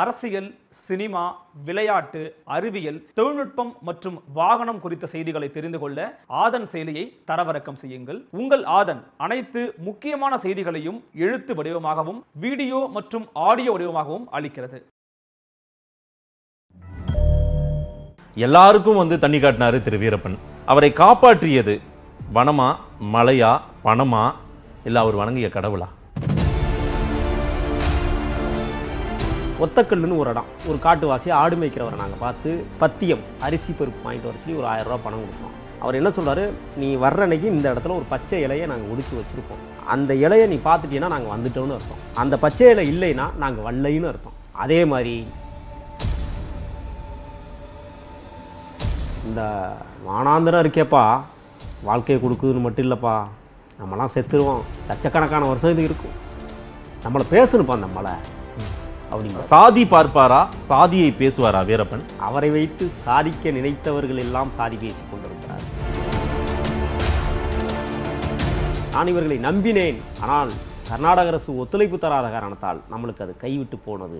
அரசியல் சினிமா விளையாட்டு அறிவியல் தொழில்நுட்பம் மற்றும் வாகனம் குறித்த செய்திகளை தெரிந்து கொள்ள ஆதன் செயலியை தரவிறக்கம் செய்யுங்கள் உங்கள் ஆதன் அனைத்து முக்கியமான செய்திகளையும் எழுத்து வடிவமாகவும் வீடியோ மற்றும் ஆடியோ வடிவமாகவும் அளிக்கிறது எல்லாருக்கும் வந்து தண்ணி காட்டினாரு திரு வீரப்பன் அவரை காப்பாற்றியது வனமா மலையா பணமா இல்லை அவர் வணங்கிய கடவுளா ஒத்தக்கல்லுன்னு ஒரு இடம் ஒரு காட்டுவாசி ஆடு மேய்க்கிறவரை நாங்கள் பார்த்து பத்தியம் அரிசி பருப்பு வாங்கிட்டு வர சொல்லி ஒரு ரூபா பணம் கொடுப்போம் அவர் என்ன சொல்கிறாரு நீ வர்ற அன்னைக்கு இந்த இடத்துல ஒரு பச்சை இலையை நாங்கள் ஒடிச்சு வச்சுருப்போம் அந்த இலையை நீ பார்த்துட்டீங்கன்னா நாங்கள் வந்துட்டோம்னு அர்த்தம் அந்த பச்சை இலை இல்லைன்னா நாங்கள் வல்லைன்னு அர்த்தம் அதே மாதிரி இந்த வானாந்திரம் இருக்கேப்பா வாழ்க்கையை கொடுக்குதுன்னு மட்டும் இல்லைப்பா நம்மலாம் செத்துருவோம் லட்சக்கணக்கான வருஷம் இது இருக்கும் நம்மளை பேசணுப்பா நம்மளை அப்படிங்க சாதி பார்ப்பாரா சாதியை பேசுவாரா வீரப்பன் அவரை வைத்து சாதிக்க நினைத்தவர்கள் எல்லாம் சாதி பேசிக் கொண்டிருக்கிறார் நான் இவர்களை நம்பினேன் ஆனால் கர்நாடக அரசு ஒத்துழைப்பு தராத காரணத்தால் நம்மளுக்கு அது கைவிட்டு போனது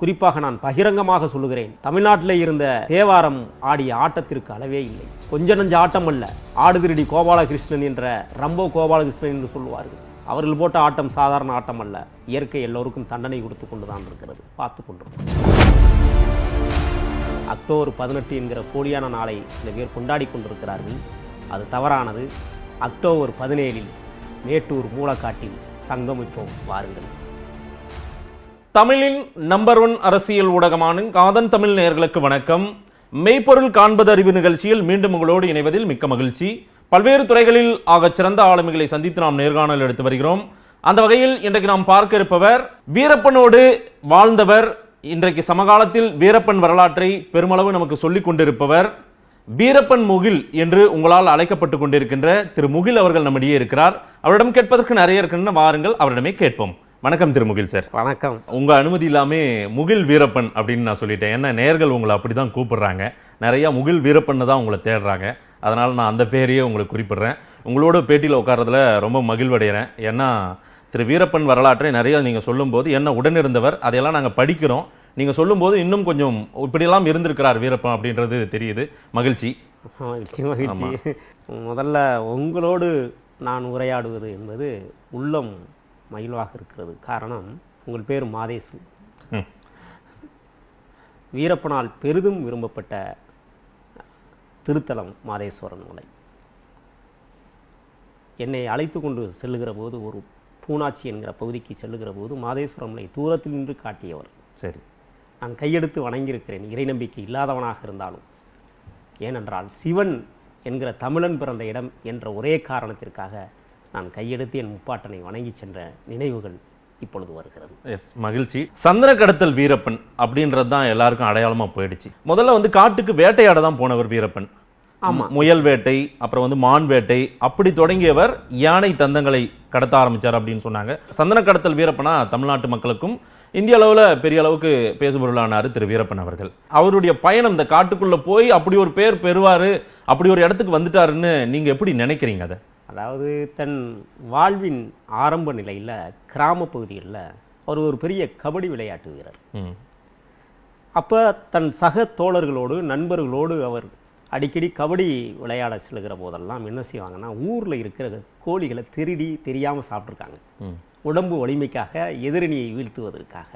குறிப்பாக நான் பகிரங்கமாக சொல்லுகிறேன் தமிழ்நாட்டில் இருந்த தேவாரம் ஆடிய ஆட்டத்திற்கு அளவே இல்லை கொஞ்ச நஞ்ச ஆட்டம் அல்ல ஆடுதிரடி கோபாலகிருஷ்ணன் என்ற ரம்போ கோபாலகிருஷ்ணன் என்று சொல்லுவார்கள் அவர்கள் போட்ட ஆட்டம் சாதாரண ஆட்டம் அல்ல இயற்கை எல்லோருக்கும் தண்டனை கொடுத்து கொண்டு தான் இருக்கிறது பார்த்து கொண்டு அக்டோபர் பதினெட்டு என்கிற போலியான நாளை சில பேர் கொண்டாடி கொண்டிருக்கிறார்கள் அது தவறானது அக்டோபர் பதினேழில் மேட்டூர் மூலக்காட்டில் சங்கமிப்போம் வாருங்கள் தமிழின் நம்பர் ஒன் அரசியல் ஊடகமான காதன் தமிழ் நேர்களுக்கு வணக்கம் மெய்ப்பொருள் காண்பது அறிவு நிகழ்ச்சியில் மீண்டும் உங்களோடு இணைவதில் மிக்க மகிழ்ச்சி பல்வேறு துறைகளில் ஆக சிறந்த ஆளுமைகளை சந்தித்து நாம் நேர்காணல் எடுத்து வருகிறோம் அந்த வகையில் இன்றைக்கு நாம் பார்க்க இருப்பவர் வீரப்பனோடு வாழ்ந்தவர் இன்றைக்கு சமகாலத்தில் வீரப்பன் வரலாற்றை பெருமளவு நமக்கு சொல்லிக் கொண்டிருப்பவர் வீரப்பன் முகில் என்று உங்களால் அழைக்கப்பட்டுக் கொண்டிருக்கின்ற திரு முகில் அவர்கள் நம்மிடையே இருக்கிறார் அவரிடம் கேட்பதற்கு நிறைய இருக்குன்னு வாருங்கள் அவரிடமே கேட்போம் வணக்கம் திரு முகில் சார் வணக்கம் உங்க அனுமதி இல்லாமே முகில் வீரப்பன் அப்படின்னு நான் சொல்லிட்டேன் ஏன்னா நேர்கள் உங்களை அப்படிதான் கூப்பிடுறாங்க நிறைய முகில் வீரப்பன் தான் உங்களை தேடுறாங்க அதனால் நான் அந்த பேரையே உங்களுக்கு குறிப்பிட்றேன் உங்களோட பேட்டியில் உட்காரதுல ரொம்ப மகிழ்வடைகிறேன் ஏன்னா திரு வீரப்பன் வரலாற்றை நிறைய நீங்கள் சொல்லும்போது என்ன உடனிருந்தவர் அதையெல்லாம் நாங்கள் படிக்கிறோம் நீங்கள் சொல்லும்போது இன்னும் கொஞ்சம் இப்படியெல்லாம் இருந்திருக்கிறார் வீரப்பன் அப்படின்றது தெரியுது மகிழ்ச்சி மகிழ்ச்சி மகிழ்ச்சி முதல்ல உங்களோடு நான் உரையாடுவது என்பது உள்ளம் மகிழ்வாக இருக்கிறது காரணம் உங்கள் பேர் மாதேசு வீரப்பனால் பெரிதும் விரும்பப்பட்ட திருத்தலம் மாதேஸ்வரன் மலை என்னை அழைத்து கொண்டு செல்லுகிற போது ஒரு பூனாச்சி என்கிற பகுதிக்கு செல்லுகிற போது மாதேஸ்வரம் மலை தூரத்தில் நின்று காட்டியவர் சரி நான் கையெடுத்து வணங்கியிருக்கிறேன் இறை நம்பிக்கை இல்லாதவனாக இருந்தாலும் ஏனென்றால் சிவன் என்கிற தமிழன் பிறந்த இடம் என்ற ஒரே காரணத்திற்காக நான் கையெடுத்து என் முப்பாட்டனை வணங்கி சென்ற நினைவுகள் இப்பொழுது வருகிறது எஸ் மகிழ்ச்சி சந்திர கடத்தல் வீரப்பன் அப்படின்றது தான் எல்லாருக்கும் அடையாளமாக போயிடுச்சு முதல்ல வந்து காட்டுக்கு வேட்டையாட தான் போனவர் வீரப்பன் ஆமாம் முயல் வேட்டை அப்புறம் வந்து மான் வேட்டை அப்படி தொடங்கியவர் யானை தந்தங்களை கடத்த ஆரம்பித்தார் அப்படின்னு சொன்னாங்க சந்தன கடத்தல் வீரப்பனா தமிழ்நாட்டு மக்களுக்கும் இந்திய அளவில் பெரிய அளவுக்கு பேசுபொருளானார் திரு வீரப்பன் அவர்கள் அவருடைய பயணம் இந்த காட்டுக்குள்ளே போய் அப்படி ஒரு பேர் பெறுவார் அப்படி ஒரு இடத்துக்கு வந்துட்டாருன்னு நீங்கள் எப்படி நினைக்கிறீங்க அதை அதாவது தன் வாழ்வின் ஆரம்ப நிலையில் கிராம பகுதிகளில் அவர் ஒரு பெரிய கபடி விளையாட்டு வீரர் அப்போ தன் சக தோழர்களோடு நண்பர்களோடு அவர் அடிக்கடி கபடி விளையாட செல்கிற போதெல்லாம் என்ன செய்வாங்கன்னா ஊரில் இருக்கிற கோழிகளை திருடி தெரியாமல் சாப்பிட்ருக்காங்க உடம்பு வலிமைக்காக எதிரணியை வீழ்த்துவதற்காக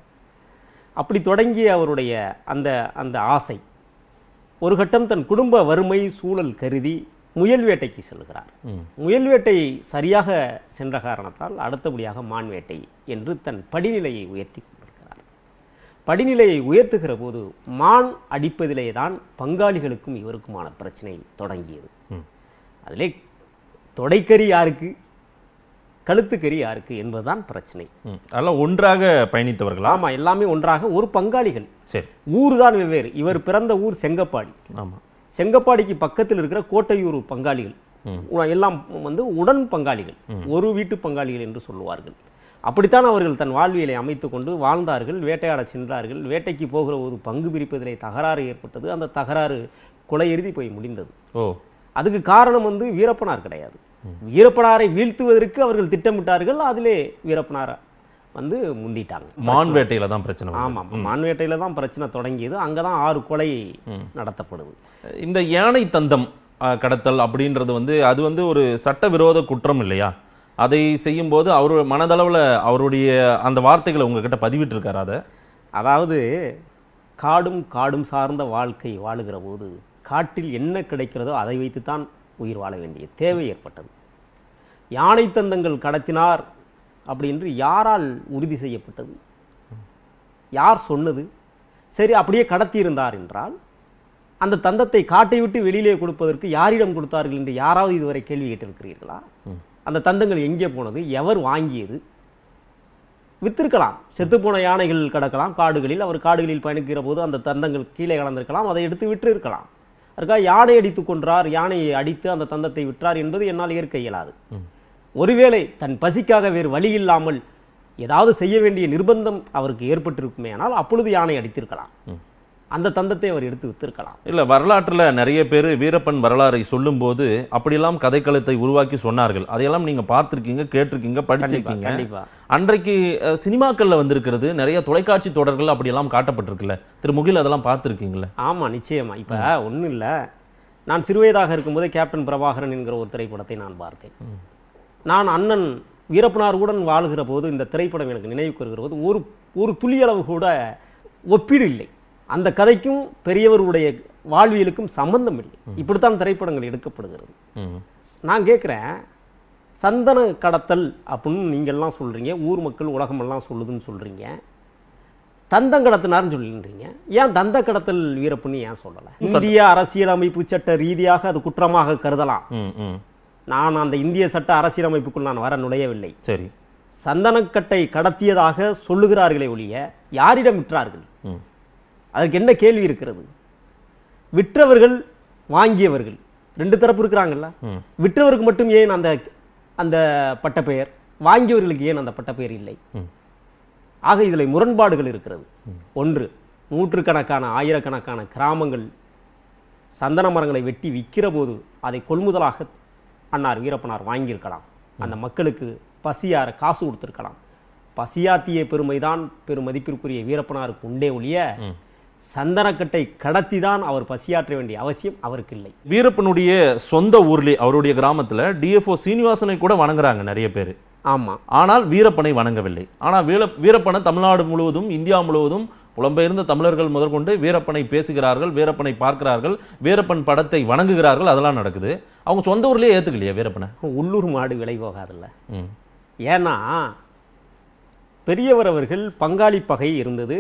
அப்படி தொடங்கிய அவருடைய அந்த அந்த ஆசை ஒரு கட்டம் தன் குடும்ப வறுமை சூழல் கருதி முயல் வேட்டைக்கு செல்கிறார் முயல் வேட்டை சரியாக சென்ற காரணத்தால் அடுத்தபடியாக மான் வேட்டை என்று தன் படிநிலையை உயர்த்தி கொண்டிருக்கிறார் படிநிலையை உயர்த்துகிற போது மான் அடிப்பதிலே தான் பங்காளிகளுக்கும் இவருக்குமான பிரச்சனை தொடங்கியது அதிலே தொடைக்கறி யாருக்கு கழுத்துக்கறி யாருக்கு என்பதுதான் பிரச்சனை அதெல்லாம் ஒன்றாக பயணித்தவர்கள் ஆமாம் எல்லாமே ஒன்றாக ஒரு பங்காளிகள் சரி ஊர் தான் வெவ்வேறு இவர் பிறந்த ஊர் செங்கப்பாடி ஆமாம் செங்கப்பாடிக்கு பக்கத்தில் இருக்கிற கோட்டையூர் பங்காளிகள் எல்லாம் வந்து உடன் பங்காளிகள் ஒரு வீட்டு பங்காளிகள் என்று சொல்லுவார்கள் அப்படித்தான் அவர்கள் தன் வாழ்வியலை அமைத்துக்கொண்டு கொண்டு வாழ்ந்தார்கள் வேட்டையாட சென்றார்கள் வேட்டைக்கு போகிற ஒரு பங்கு பிரிப்பதிலே தகராறு ஏற்பட்டது அந்த தகராறு கொலை எழுதி போய் முடிந்தது அதுக்கு காரணம் வந்து வீரப்பனார் கிடையாது வீரப்பனாரை வீழ்த்துவதற்கு அவர்கள் திட்டமிட்டார்கள் அதிலே வீரப்பனார் வந்து முந்திட்டாங்க மான்வேட்டையில் தான் பிரச்சனை ஆமாம் மான்வேட்டையில தான் பிரச்சனை தொடங்கியது அங்கே தான் ஆறு கொலை நடத்தப்படுது இந்த யானை தந்தம் கடத்தல் அப்படின்றது வந்து அது வந்து ஒரு சட்டவிரோத குற்றம் இல்லையா அதை செய்யும்போது அவர் மனதளவில் அவருடைய அந்த வார்த்தைகளை உங்ககிட்ட பதிவிட்டிருக்காரு அதை அதாவது காடும் காடும் சார்ந்த வாழ்க்கை வாழுகிற போது காட்டில் என்ன கிடைக்கிறதோ அதை வைத்து தான் உயிர் வாழ வேண்டிய தேவை ஏற்பட்டது யானை தந்தங்கள் கடத்தினார் அப்படி என்று யாரால் உறுதி செய்யப்பட்டது யார் சொன்னது சரி அப்படியே கடத்தியிருந்தார் என்றால் அந்த தந்தத்தை காட்டை விட்டு வெளியிலே கொடுப்பதற்கு யாரிடம் கொடுத்தார்கள் என்று யாராவது இதுவரை கேள்வி கேட்டிருக்கிறீர்களா அந்த தந்தங்கள் எங்கே போனது எவர் வாங்கியது வித்திருக்கலாம் செத்துப்போன யானைகள் கடக்கலாம் காடுகளில் அவர் காடுகளில் பயணிக்கிற போது அந்த தந்தங்கள் கீழே கலந்திருக்கலாம் அதை எடுத்து விட்டு இருக்கலாம் அதுக்காக யானை அடித்து கொன்றார் யானையை அடித்து அந்த தந்தத்தை விற்றார் என்பது என்னால் ஏற்க இயலாது ஒருவேளை தன் பசிக்காக வேறு வழி இல்லாமல் ஏதாவது செய்ய வேண்டிய நிர்பந்தம் அவருக்கு ஏற்பட்டிருக்குமே ஆனால் அப்பொழுது யானை அடித்திருக்கலாம் அந்த தந்தத்தை அவர் எடுத்து வித்திருக்கலாம் இல்லை வரலாற்றில் நிறைய பேர் வீரப்பன் வரலாறை சொல்லும் போது அப்படியெல்லாம் கதைக்களத்தை உருவாக்கி சொன்னார்கள் அதையெல்லாம் நீங்க பார்த்துருக்கீங்க கேட்டிருக்கீங்க படிச்சிருக்கீங்க அன்றைக்கு சினிமாக்கள்ல வந்திருக்கிறது நிறைய தொலைக்காட்சி தொடர்கள் அப்படியெல்லாம் காட்டப்பட்டிருக்குல்ல திரு முகில் அதெல்லாம் பார்த்துருக்கீங்களே ஆமா நிச்சயமா இப்ப ஒன்றும் இல்லை நான் சிறுவயதாக இருக்கும்போது கேப்டன் பிரபாகரன் என்கிற ஒரு திரைப்படத்தை நான் பார்த்தேன் நான் அண்ணன் வீரப்பனாருடன் வாழ்கிற போது இந்த திரைப்படம் எனக்கு நினைவுக்கு வருகிற போது ஒரு ஒரு துளியளவு கூட ஒப்பீடு இல்லை அந்த கதைக்கும் பெரியவருடைய வாழ்வியலுக்கும் சம்பந்தம் இல்லை இப்படித்தான் திரைப்படங்கள் எடுக்கப்படுகிறது நான் கேட்குறேன் சந்தன கடத்தல் அப்படின்னு நீங்கள்லாம் சொல்கிறீங்க ஊர் மக்கள் உலகமெல்லாம் சொல்லுதுன்னு சொல்கிறீங்க தந்தம் கடத்தினார்னு சொல்லின்றீங்க ஏன் தந்த கடத்தல் வீரப்புன்னு ஏன் சொல்லலை இந்திய அரசியலமைப்பு சட்ட ரீதியாக அது குற்றமாக கருதலாம் நான் அந்த இந்திய சட்ட அரசியலமைப்புக்குள் நான் வர நுழையவில்லை சரி சந்தனக்கட்டை கடத்தியதாக சொல்லுகிறார்களே ஒழிய யாரிடம் விற்றார்கள் அதற்கு என்ன கேள்வி இருக்கிறது விற்றவர்கள் வாங்கியவர்கள் ரெண்டு தரப்பு இருக்கிறாங்கல்ல விற்றவருக்கு மட்டும் ஏன் அந்த அந்த பட்டப்பெயர் வாங்கியவர்களுக்கு ஏன் அந்த பட்டப்பெயர் இல்லை ஆக இதில் முரண்பாடுகள் இருக்கிறது ஒன்று நூற்றுக்கணக்கான ஆயிரக்கணக்கான கிராமங்கள் சந்தன மரங்களை வெட்டி விற்கிற போது அதை கொள்முதலாக அன்னார் வீரப்பனார் வாங்கியிருக்கலாம் அந்த மக்களுக்கு பசியார காசு கொடுத்துருக்கலாம் பசியாத்திய பெருமைதான் பெருமதிப்பிற்குரிய வீரப்பனாருக்கு உண்டே ஒழிய சந்தனக்கட்டை கடத்தி தான் அவர் பசியாற்ற வேண்டிய அவசியம் அவருக்கு இல்லை வீரப்பனுடைய சொந்த ஊர்லி அவருடைய கிராமத்தில் டிஎஃப்ஓ சீனிவாசனை கூட வணங்குறாங்க நிறைய பேர் ஆமாம் ஆனால் வீரப்பனை வணங்கவில்லை ஆனால் வீர வீரப்பனை தமிழ்நாடு முழுவதும் இந்தியா முழுவதும் புலம்பெயர்ந்த தமிழர்கள் முதற்கொண்டு வீரப்பனை பேசுகிறார்கள் வீரப்பனை பார்க்கிறார்கள் வீரப்பன் படத்தை வணங்குகிறார்கள் அதெல்லாம் நடக்குது அவங்க சொந்த ஊர்லேயே ஏற்றுக்கலையா வீரப்பனை உள்ளூர் மாடு விலை போகாதில்ல ஏன்னா பெரியவர் அவர்கள் பங்காளி பகை இருந்தது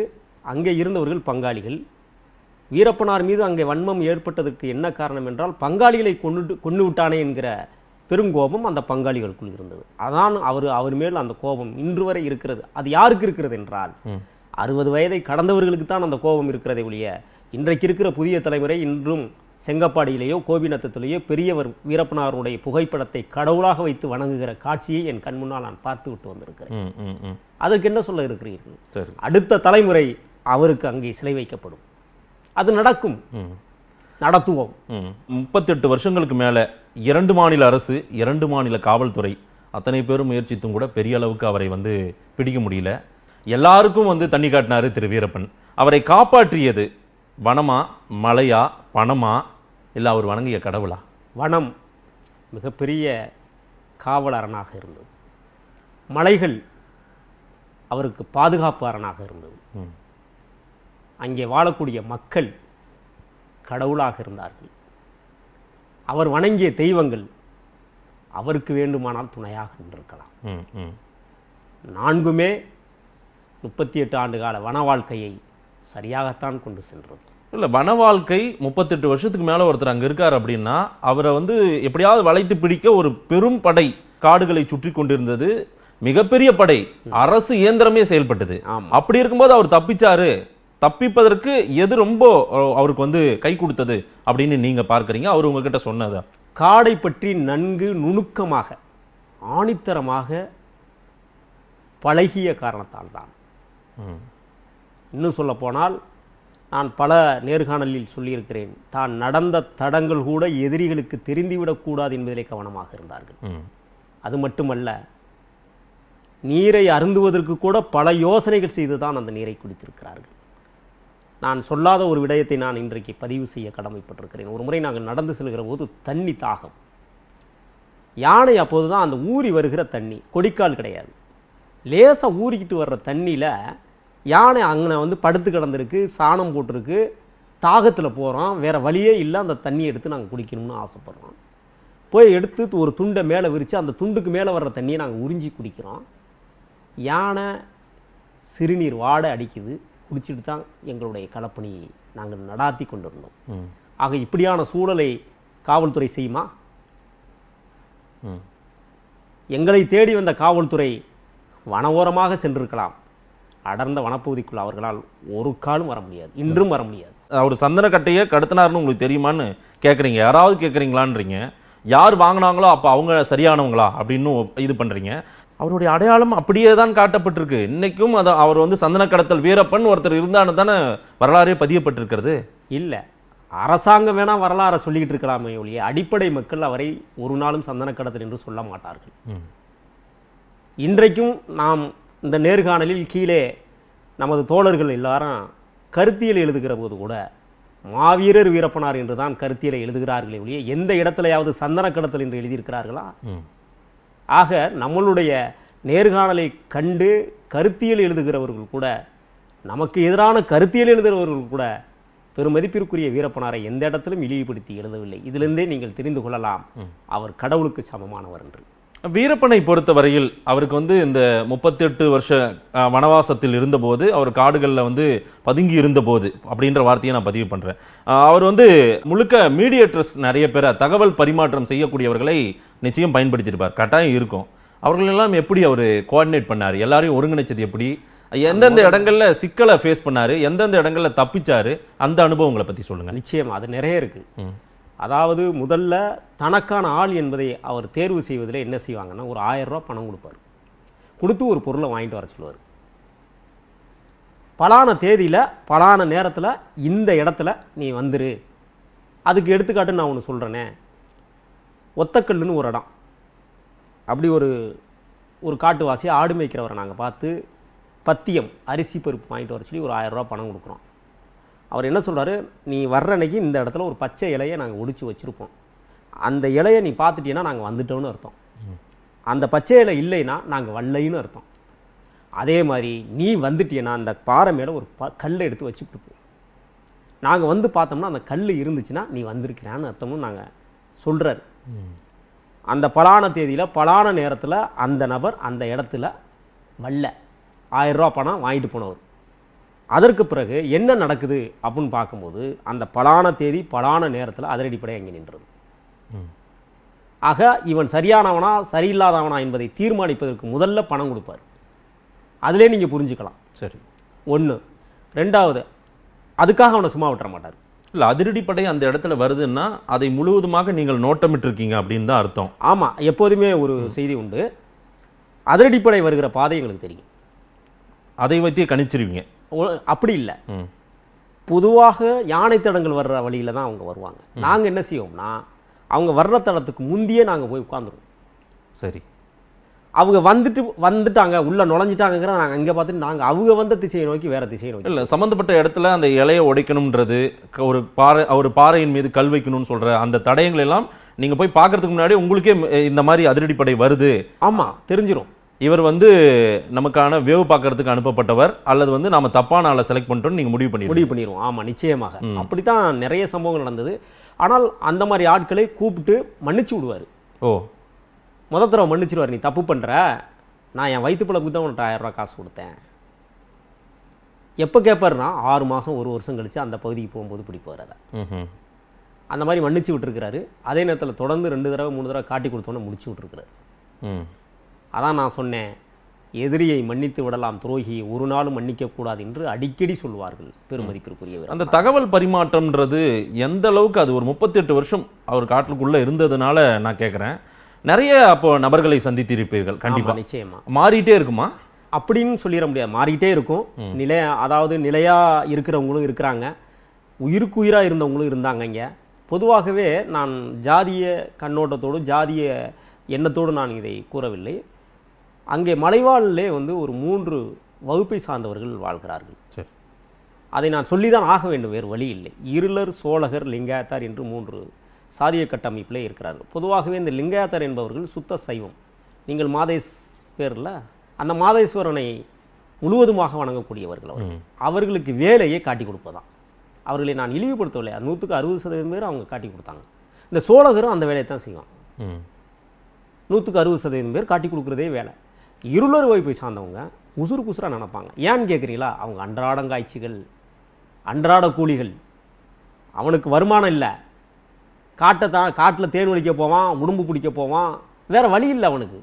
அங்கே இருந்தவர்கள் பங்காளிகள் வீரப்பனார் மீது அங்கே வன்மம் ஏற்பட்டதற்கு என்ன காரணம் என்றால் பங்காளிகளை கொண்டு கொண்டு விட்டானே என்கிற பெருங்கோபம் அந்த பங்காளிகளுக்குள் இருந்தது அதான் அவர் அவர் மேல் அந்த கோபம் இன்று வரை இருக்கிறது அது யாருக்கு இருக்கிறது என்றால் அறுபது வயதை கடந்தவர்களுக்கு தான் அந்த கோபம் இருக்கிறதே ஒழிய இன்றைக்கு இருக்கிற புதிய தலைமுறை இன்றும் செங்கப்பாடியிலேயோ கோபிநத்தத்திலேயோ பெரியவர் வீரப்பனாருடைய புகைப்படத்தை கடவுளாக வைத்து வணங்குகிற காட்சியை என் கண் முன்னால் நான் பார்த்து விட்டு வந்திருக்கிறேன் அதுக்கு என்ன சொல்ல இருக்கிறீர்கள் அடுத்த தலைமுறை அவருக்கு அங்கே சிலை வைக்கப்படும் அது நடக்கும் நடத்துவோம் முப்பத்தெட்டு வருஷங்களுக்கு மேலே இரண்டு மாநில அரசு இரண்டு மாநில காவல்துறை அத்தனை பேரும் முயற்சித்தும் கூட பெரிய அளவுக்கு அவரை வந்து பிடிக்க முடியல எல்லாருக்கும் வந்து தண்ணி காட்டினார் திரு வீரப்பன் அவரை காப்பாற்றியது வனமா மலையா பணமா இல்லை அவர் வணங்கிய கடவுளா வனம் மிகப்பெரிய காவலரனாக இருந்தது மலைகள் அவருக்கு பாதுகாப்பு அரணாக இருந்தது அங்கே வாழக்கூடிய மக்கள் கடவுளாக இருந்தார்கள் அவர் வணங்கிய தெய்வங்கள் அவருக்கு வேண்டுமானால் துணையாக நின்றிருக்கலாம் நான்குமே முப்பத்தி எட்டு ஆண்டு கால வன வாழ்க்கையை சரியாகத்தான் கொண்டு சென்றது இல்லை வன வாழ்க்கை முப்பத்தெட்டு வருஷத்துக்கு மேலே ஒருத்தர் அங்கே இருக்கார் அப்படின்னா அவரை வந்து எப்படியாவது வளைத்து பிடிக்க ஒரு பெரும் படை காடுகளை சுற்றி கொண்டிருந்தது மிகப்பெரிய படை அரசு இயந்திரமே செயல்பட்டது அப்படி இருக்கும்போது அவர் தப்பிச்சாரு தப்பிப்பதற்கு எது ரொம்ப அவருக்கு வந்து கை கொடுத்தது அப்படின்னு நீங்க பார்க்குறீங்க அவர் உங்ககிட்ட சொன்னதா காடை பற்றி நன்கு நுணுக்கமாக ஆணித்தரமாக பழகிய காரணத்தால் தான் இன்னும் சொல்லப்போனால் நான் பல நேர்காணலில் சொல்லியிருக்கிறேன் தான் நடந்த தடங்கள் கூட எதிரிகளுக்கு தெரிந்துவிடக்கூடாது என்பதிலே கவனமாக இருந்தார்கள் அது மட்டுமல்ல நீரை அருந்துவதற்கு கூட பல யோசனைகள் செய்து தான் அந்த நீரை குடித்திருக்கிறார்கள் நான் சொல்லாத ஒரு விடயத்தை நான் இன்றைக்கு பதிவு செய்ய கடமைப்பட்டிருக்கிறேன் ஒரு முறை நாங்கள் நடந்து செல்கிற போது தண்ணி தாகம் யானை அப்போது தான் அந்த ஊறி வருகிற தண்ணி கொடிக்கால் கிடையாது லேசாக ஊறிக்கிட்டு வர்ற தண்ணியில் யானை அங்கே வந்து படுத்து கிடந்திருக்கு சாணம் போட்டிருக்கு தாகத்தில் போகிறோம் வேறு வழியே இல்லை அந்த தண்ணியை எடுத்து நாங்கள் குடிக்கணும்னு ஆசைப்பட்றோம் போய் எடுத்து ஒரு துண்டை மேலே விரித்து அந்த துண்டுக்கு மேலே வர்ற தண்ணியை நாங்கள் உறிஞ்சி குடிக்கிறோம் யானை சிறுநீர் வாடை அடிக்குது குடிச்சிட்டு தான் எங்களுடைய களப்பணி நாங்கள் நடாத்தி கொண்டிருந்தோம் ஆக இப்படியான சூழலை காவல்துறை செய்யுமா எங்களை தேடி வந்த காவல்துறை வன ஓரமாக சென்றிருக்கலாம் அடர்ந்த வனப்பகுதிக்குள் அவர்களால் ஒரு காலும் வர முடியாது இன்றும் வர முடியாது அவர் சந்தனக்கட்டையை கடுத்தினார்னு உங்களுக்கு தெரியுமான்னு கேட்குறீங்க யாராவது கேட்குறீங்களான்றீங்க யார் வாங்கினாங்களோ அப்போ அவங்க சரியானவங்களா அப்படின்னு இது பண்ணுறீங்க அவருடைய அடையாளம் அப்படியே தான் காட்டப்பட்டிருக்கு இன்றைக்கும் அதை அவர் வந்து சந்தன கடத்தல் வீரப்பன் ஒருத்தர் இருந்தான்னு தானே வரலாறே பதியப்பட்டிருக்கிறது இல்லை அரசாங்கம் வேணால் வரலாறை சொல்லிக்கிட்டு இருக்கலாமே ஒழிய அடிப்படை மக்கள் அவரை ஒரு நாளும் சந்தன கடத்தல் என்று சொல்ல மாட்டார்கள் இன்றைக்கும் நாம் இந்த நேர்காணலில் கீழே நமது தோழர்கள் எல்லாரும் கருத்தியல் எழுதுகிற போது கூட மாவீரர் வீரப்பனார் என்று தான் கருத்தியலை எழுதுகிறார்களே ஒழிய எந்த இடத்துலையாவது சந்தன கடத்தல் என்று எழுதியிருக்கிறார்களா ஆக நம்மளுடைய நேர்காணலை கண்டு கருத்தியல் எழுதுகிறவர்கள் கூட நமக்கு எதிரான கருத்தியல் எழுதுகிறவர்கள் கூட பெருமதிப்பிற்குரிய வீரப்பனாரை எந்த இடத்திலும் இழிவுபடுத்தி எழுதவில்லை இதிலிருந்தே நீங்கள் தெரிந்து கொள்ளலாம் அவர் கடவுளுக்கு சமமானவர் என்று வீரப்பனை பொறுத்தவரையில் அவருக்கு வந்து இந்த முப்பத்தெட்டு வருஷ வனவாசத்தில் இருந்தபோது அவர் காடுகளில் வந்து பதுங்கி இருந்தபோது அப்படின்ற வார்த்தையை நான் பதிவு பண்ணுறேன் அவர் வந்து முழுக்க மீடியேட்டர்ஸ் நிறைய பேரை தகவல் பரிமாற்றம் செய்யக்கூடியவர்களை நிச்சயம் பயன்படுத்தியிருப்பார் கட்டாயம் இருக்கும் அவர்களெல்லாம் எப்படி அவர் கோஆர்டினேட் பண்ணார் எல்லாரையும் ஒருங்கிணைச்சது எப்படி எந்தெந்த இடங்களில் சிக்கலை ஃபேஸ் பண்ணார் எந்தெந்த இடங்களில் தப்பிச்சார் அந்த அனுபவங்களை பற்றி சொல்லுங்கள் நிச்சயம் அது நிறைய இருக்குது அதாவது முதல்ல தனக்கான ஆள் என்பதை அவர் தேர்வு செய்வதில் என்ன செய்வாங்கன்னா ஒரு ரூபா பணம் கொடுப்பார் கொடுத்து ஒரு பொருளை வாங்கிட்டு வர சொல்லுவார் பலான தேதியில் பலான நேரத்தில் இந்த இடத்துல நீ வந்துரு அதுக்கு எடுத்துக்காட்டு நான் ஒன்று சொல்கிறேனே ஒத்தக்கல்லுன்னு ஒரு இடம் அப்படி ஒரு ஒரு காட்டுவாசி ஆடு மேய்க்கிறவரை நாங்கள் பார்த்து பத்தியம் அரிசி பருப்பு வாங்கிட்டு வர சொல்லி ஒரு ரூபா பணம் கொடுக்குறோம் அவர் என்ன சொல்கிறாரு நீ வர்ற அன்னைக்கு இந்த இடத்துல ஒரு பச்சை இலையை நாங்கள் ஒடிச்சு வச்சுருப்போம் அந்த இலையை நீ பார்த்துட்டீங்கன்னா நாங்கள் வந்துட்டோம்னு அர்த்தம் அந்த பச்சை இலை இல்லைன்னா நாங்கள் வல்லைன்னு அர்த்தம் அதே மாதிரி நீ வந்துட்டீங்கன்னா அந்த பாறை மேலே ஒரு ப கல்லை எடுத்து கொடுப்போம் நாங்கள் வந்து பார்த்தோம்னா அந்த கல் இருந்துச்சுன்னா நீ வந்திருக்கிறான்னு அர்த்தமும் நாங்கள் சொல்கிறாரு அந்த பலான தேதியில் பலான நேரத்தில் அந்த நபர் அந்த இடத்துல வல்ல ஆயிரரூபா பணம் வாங்கிட்டு போனவர் அதற்கு பிறகு என்ன நடக்குது அப்படின்னு பார்க்கும்போது அந்த பலான தேதி பலான நேரத்தில் அதிரடிப்படை அங்கே நின்றது ஆக இவன் சரியானவனா சரியில்லாதவனா என்பதை தீர்மானிப்பதற்கு முதல்ல பணம் கொடுப்பார் அதிலே நீங்கள் புரிஞ்சுக்கலாம் சரி ஒன்று ரெண்டாவது அதுக்காக அவனை சும்மா விட்டுற மாட்டார் இல்லை அதிரடிப்படை அந்த இடத்துல வருதுன்னா அதை முழுவதுமாக நீங்கள் நோட்டமிட்டிருக்கீங்க அப்படின்னு தான் அர்த்தம் ஆமாம் எப்போதுமே ஒரு செய்தி உண்டு அதிரடிப்படை வருகிற பாதை எங்களுக்கு தெரியும் அதை வைத்து கணிச்சிருவீங்க அப்படி இல்லை பொதுவாக யானை தடங்கள் வர்ற வழியில் தான் அவங்க வருவாங்க நாங்கள் என்ன செய்வோம்னா அவங்க வர்ற தடத்துக்கு முந்தையே நாங்கள் போய் உட்காந்துருவோம் சரி அவங்க வந்துட்டு வந்துட்டாங்க உள்ள நுழைஞ்சிட்டாங்கிற நாங்கள் அங்கே பார்த்துட்டு நாங்கள் அவங்க வந்த திசையை நோக்கி வேற திசையை நோக்கி இல்லை சம்மந்தப்பட்ட இடத்துல அந்த இலையை உடைக்கணுன்றது ஒரு பாறை ஒரு பாறையின் மீது கல் வைக்கணும்னு சொல்கிற அந்த தடயங்கள் எல்லாம் நீங்கள் போய் பார்க்கறதுக்கு முன்னாடி உங்களுக்கே இந்த மாதிரி அதிரடிப்படை வருது ஆமாம் தெரிஞ்சிடும் இவர் வந்து நமக்கான வேவ் பார்க்கறதுக்கு அனுப்பப்பட்டவர் அல்லது வந்து நம்ம தப்பான ஆளை செலக்ட் பண்ணிட்டோம்னு நீங்கள் முடிவு பண்ணி முடிவு பண்ணிடுவோம் ஆமாம் நிச்சயமாக அப்படி தான் நிறைய சம்பவங்கள் நடந்தது ஆனால் அந்த மாதிரி ஆட்களை கூப்பிட்டு மன்னிச்சு விடுவார் ஓ முத தடவை மன்னிச்சிடுவார் நீ தப்பு பண்ணுற நான் என் வயிற்று பிழப்புக்கு தான் உனக்கு ஆயிரம் ரூபா காசு கொடுத்தேன் எப்போ கேட்பாருன்னா ஆறு மாதம் ஒரு வருஷம் கழித்து அந்த பகுதிக்கு போகும்போது பிடிப்பார் அதை அந்த மாதிரி மன்னிச்சு விட்டுருக்கிறாரு அதே நேரத்தில் தொடர்ந்து ரெண்டு தடவை மூணு தடவை காட்டி கொடுத்தோன்னே முடிச்சு ம் அதான் நான் சொன்னேன் எதிரியை மன்னித்து விடலாம் துரோகியை ஒரு நாளும் மன்னிக்க கூடாது என்று அடிக்கடி சொல்வார்கள் பெருமதிப்பிற்குரியவர் அந்த தகவல் பரிமாற்றம்ன்றது எந்த அளவுக்கு அது ஒரு முப்பத்தெட்டு வருஷம் அவர் காட்டுக்குள்ளே இருந்ததுனால நான் கேட்குறேன் நிறைய அப்போ நபர்களை சந்தித்திருப்பீர்கள் கண்டிப்பாக நிச்சயமா மாறிட்டே இருக்குமா அப்படின்னு சொல்லிட முடியாது மாறிட்டே இருக்கும் நிலைய அதாவது நிலையாக இருக்கிறவங்களும் இருக்கிறாங்க உயிருக்குயிராக இருந்தவங்களும் இருந்தாங்க இங்கே பொதுவாகவே நான் ஜாதிய கண்ணோட்டத்தோடு ஜாதிய எண்ணத்தோடு நான் இதை கூறவில்லை அங்கே மலைவாழ்லே வந்து ஒரு மூன்று வகுப்பை சார்ந்தவர்கள் வாழ்கிறார்கள் சரி அதை நான் சொல்லிதான் ஆக வேண்டும் வேறு வழி இல்லை இருளர் சோழகர் லிங்காயத்தார் என்று மூன்று சாதிய கட்டமைப்பிலே இருக்கிறார்கள் பொதுவாகவே இந்த லிங்காயத்தார் என்பவர்கள் சுத்த சைவம் நீங்கள் மாதேஸ் பேரில் அந்த மாதேஸ்வரனை முழுவதுமாக வணங்கக்கூடியவர்கள் அவர்கள் அவர்களுக்கு வேலையை காட்டி கொடுப்பதான் அவர்களை நான் இழிவுபடுத்தவில்லை நூற்றுக்கு அறுபது சதவீதம் பேர் அவங்க காட்டி கொடுத்தாங்க இந்த சோழகரும் அந்த வேலையை தான் செய்வான் நூற்றுக்கு அறுபது சதவீதம் பேர் காட்டி கொடுக்குறதே வேலை இருளர் வைப்பை சார்ந்தவங்க உசுறு குசுராக நினப்பாங்க ஏன்னு கேட்குறீங்களா அவங்க அன்றாடங்காய்ச்சிகள் அன்றாட கூலிகள் அவனுக்கு வருமானம் இல்லை காட்டை தா காட்டில் தேன் ஒழிக்க போவான் உடும்பு பிடிக்க போவான் வேறு வழி இல்லை அவனுக்கு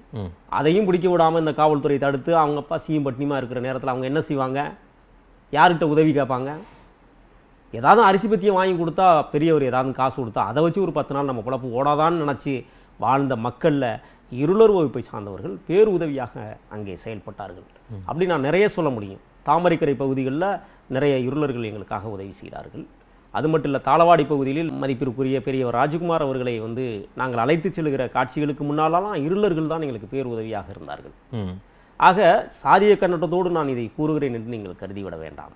அதையும் பிடிக்க விடாமல் இந்த காவல்துறை தடுத்து அவங்க அப்பா சீம் பட்டினியமாக இருக்கிற நேரத்தில் அவங்க என்ன செய்வாங்க யார்கிட்ட உதவி கேட்பாங்க ஏதாவது அரிசி பத்தியம் வாங்கி கொடுத்தா பெரியவர் ஏதாவது காசு கொடுத்தா அதை வச்சு ஒரு பத்து நாள் நம்ம பிழப்பு ஓடாதான்னு நினச்சி வாழ்ந்த மக்களில் இருளர் வகுப்பை சார்ந்தவர்கள் பேருதவியாக அங்கே செயல்பட்டார்கள் அப்படி நான் நிறைய சொல்ல முடியும் தாமரைக்கரை பகுதிகளில் நிறைய இருளர்கள் எங்களுக்காக உதவி செய்கிறார்கள் அது மட்டும் இல்லை தாளவாடி பகுதியில் மதிப்பிற்குரிய பெரியவர் ராஜகுமார் அவர்களை வந்து நாங்கள் அழைத்து செல்கிற காட்சிகளுக்கு முன்னாலெல்லாம் இருளர்கள் தான் எங்களுக்கு பேர் உதவியாக இருந்தார்கள் ஆக சாதிய கண்ணோட்டத்தோடு நான் இதை கூறுகிறேன் என்று நீங்கள் கருதிவிட வேண்டாம்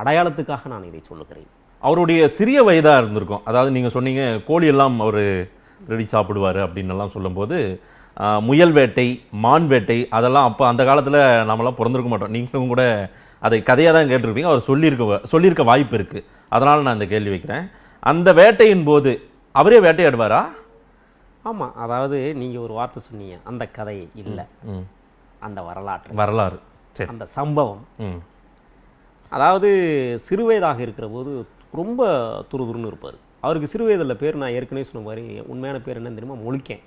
அடையாளத்துக்காக நான் இதை சொல்லுகிறேன் அவருடைய சிறிய வயதாக இருந்திருக்கும் அதாவது நீங்கள் சொன்னீங்க கோழி எல்லாம் அவர் ரெடி சாப்பிடுவார் அப்படின்னுலாம் சொல்லும்போது முயல் வேட்டை மான் வேட்டை அதெல்லாம் அப்போ அந்த காலத்தில் நம்மளாம் பிறந்திருக்க மாட்டோம் நீங்களும் கூட அதை கதையாக தான் கேட்டிருப்பீங்க அவர் சொல்லியிருக்க சொல்லியிருக்க வாய்ப்பு இருக்குது அதனால் நான் இந்த கேள்வி வைக்கிறேன் அந்த வேட்டையின் போது அவரே வேட்டையாடுவாரா ஆமாம் அதாவது நீங்கள் ஒரு வார்த்தை சொன்னீங்க அந்த கதை இல்லை அந்த வரலாற்று வரலாறு சரி அந்த சம்பவம் அதாவது சிறுவயதாக இருக்கிற போது ரொம்ப துருதுருன்னு இருப்பார் அவருக்கு சிறு வயதில் பேர் நான் ஏற்கனவே சொன்ன மாதிரி உண்மையான பேர் என்னன்னு தெரியுமா முழுக்கேன்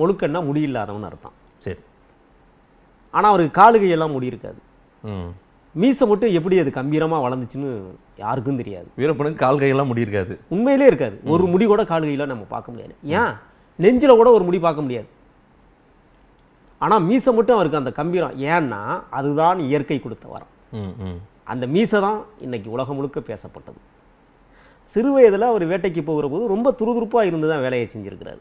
முழுக்கன்னா முடியில்லாதவன் அர்த்தம் சரி ஆனால் அவருக்கு காலுகையெல்லாம் முடி இருக்காது மீசை மட்டும் எப்படி அது கம்பீரமாக வளர்ந்துச்சுன்னு யாருக்கும் தெரியாது வீரப்பனுக்கு கால்கையெல்லாம் முடி இருக்காது உண்மையிலே இருக்காது ஒரு முடி கூட கால்கையெல்லாம் நம்ம பார்க்க முடியாது ஏன் நெஞ்சில் கூட ஒரு முடி பார்க்க முடியாது ஆனால் மீசை மட்டும் அவருக்கு அந்த கம்பீரம் ஏன்னா அதுதான் இயற்கை கொடுத்த வரம் அந்த மீசை தான் இன்னைக்கு உலகம் முழுக்க பேசப்பட்டது சிறு வயதில் அவர் வேட்டைக்கு போகிற போது ரொம்ப துருதுருப்பாக இருந்து தான் வேலையை செஞ்சுருக்கிறாரு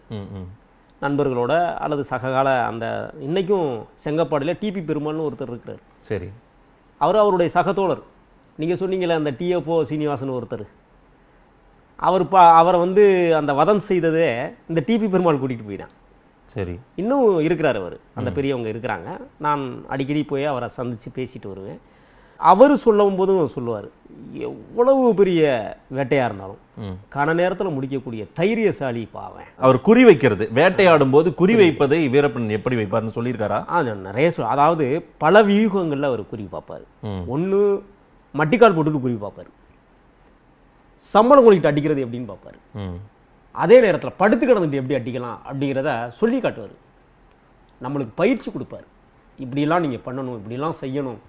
நண்பர்களோட அல்லது சககால அந்த இன்றைக்கும் செங்கப்பாடில் டிபி பெருமாள்னு ஒருத்தர் இருக்கிறார் சரி அவர் அவருடைய சகத்தோழர் நீங்கள் சொன்னீங்களே அந்த டிஎஃப்ஓ சீனிவாசன் ஒருத்தர் அவர் பா அவரை வந்து அந்த வதம் செய்ததே இந்த டிபி பெருமாள் கூட்டிகிட்டு போயிட்டான் சரி இன்னும் இருக்கிறார் அவர் அந்த பெரியவங்க இருக்கிறாங்க நான் அடிக்கடி போய் அவரை சந்தித்து பேசிட்டு வருவேன் அவர் சொல்லவும் போதும் சொல்லுவார் எவ்வளவு பெரிய வேட்டையா இருந்தாலும் கன நேரத்தில் முடிக்கக்கூடிய தைரியசாலி பாவன் அவர் குறி வைக்கிறது வேட்டையாடும் போது குறி வைப்பதை வீரப்பன் எப்படி வைப்பார்னு சொல்லியிருக்காரா நிறைய சொல் அதாவது பல வியூகங்களில் அவர் குறி பார்ப்பார் ஒன்று மட்டிக்கால் போட்டுட்டு குறி பார்ப்பார் சம்பளம் கொள்கிட்டு அடிக்கிறது எப்படின்னு பார்ப்பார் அதே நேரத்தில் படுத்து கிடந்துட்டு எப்படி அடிக்கலாம் அப்படிங்கிறத சொல்லி காட்டுவார் நம்மளுக்கு பயிற்சி கொடுப்பார் இப்படிலாம் நீங்கள் பண்ணணும் இப்படிலாம் செய்யணும்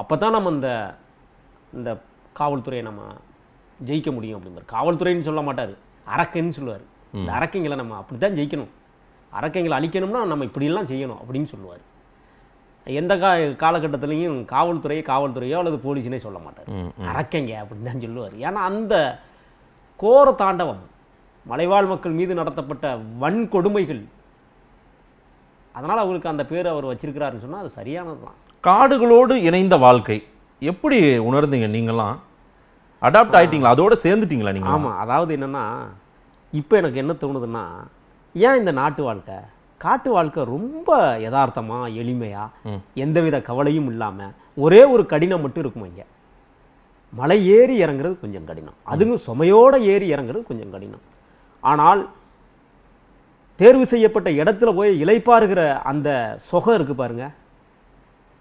அப்போ தான் நம்ம இந்த இந்த காவல்துறையை நம்ம ஜெயிக்க முடியும் அப்படிங்கிற காவல்துறைன்னு சொல்ல மாட்டார் அரக்கன்னு சொல்லுவார் இந்த அரக்கைங்களை நம்ம அப்படி தான் ஜெயிக்கணும் அரக்கைங்களை அழிக்கணும்னா நம்ம இப்படியெல்லாம் செய்யணும் அப்படின்னு சொல்லுவார் எந்த கா காலகட்டத்திலையும் காவல்துறையோ காவல்துறையோ அல்லது போலீஸ்னே சொல்ல மாட்டார் அரக்கைங்க அப்படின்னு தான் சொல்லுவார் ஏன்னா அந்த கோர தாண்டவம் மலைவாழ் மக்கள் மீது நடத்தப்பட்ட வன்கொடுமைகள் அதனால் அவருக்கு அந்த பேர் அவர் வச்சிருக்கிறாருன்னு சொன்னால் அது சரியானது தான் காடுகளோடு இணைந்த வாழ்க்கை எப்படி உணர்ந்தீங்க நீங்களாம் அடாப்ட் ஆகிட்டீங்களா அதோடு சேர்ந்துட்டீங்களா நீங்கள் ஆமாம் அதாவது என்னென்னா இப்போ எனக்கு என்ன தோணுதுன்னா ஏன் இந்த நாட்டு வாழ்க்கை காட்டு வாழ்க்கை ரொம்ப யதார்த்தமாக எளிமையாக எந்தவித கவலையும் இல்லாமல் ஒரே ஒரு கடினம் மட்டும் இருக்கும் இங்கே மலை ஏறி இறங்குறது கொஞ்சம் கடினம் அதுங்க சுமையோடு ஏறி இறங்குறது கொஞ்சம் கடினம் ஆனால் தேர்வு செய்யப்பட்ட இடத்துல போய் இலைப்பாருகிற அந்த சொகம் இருக்குது பாருங்கள்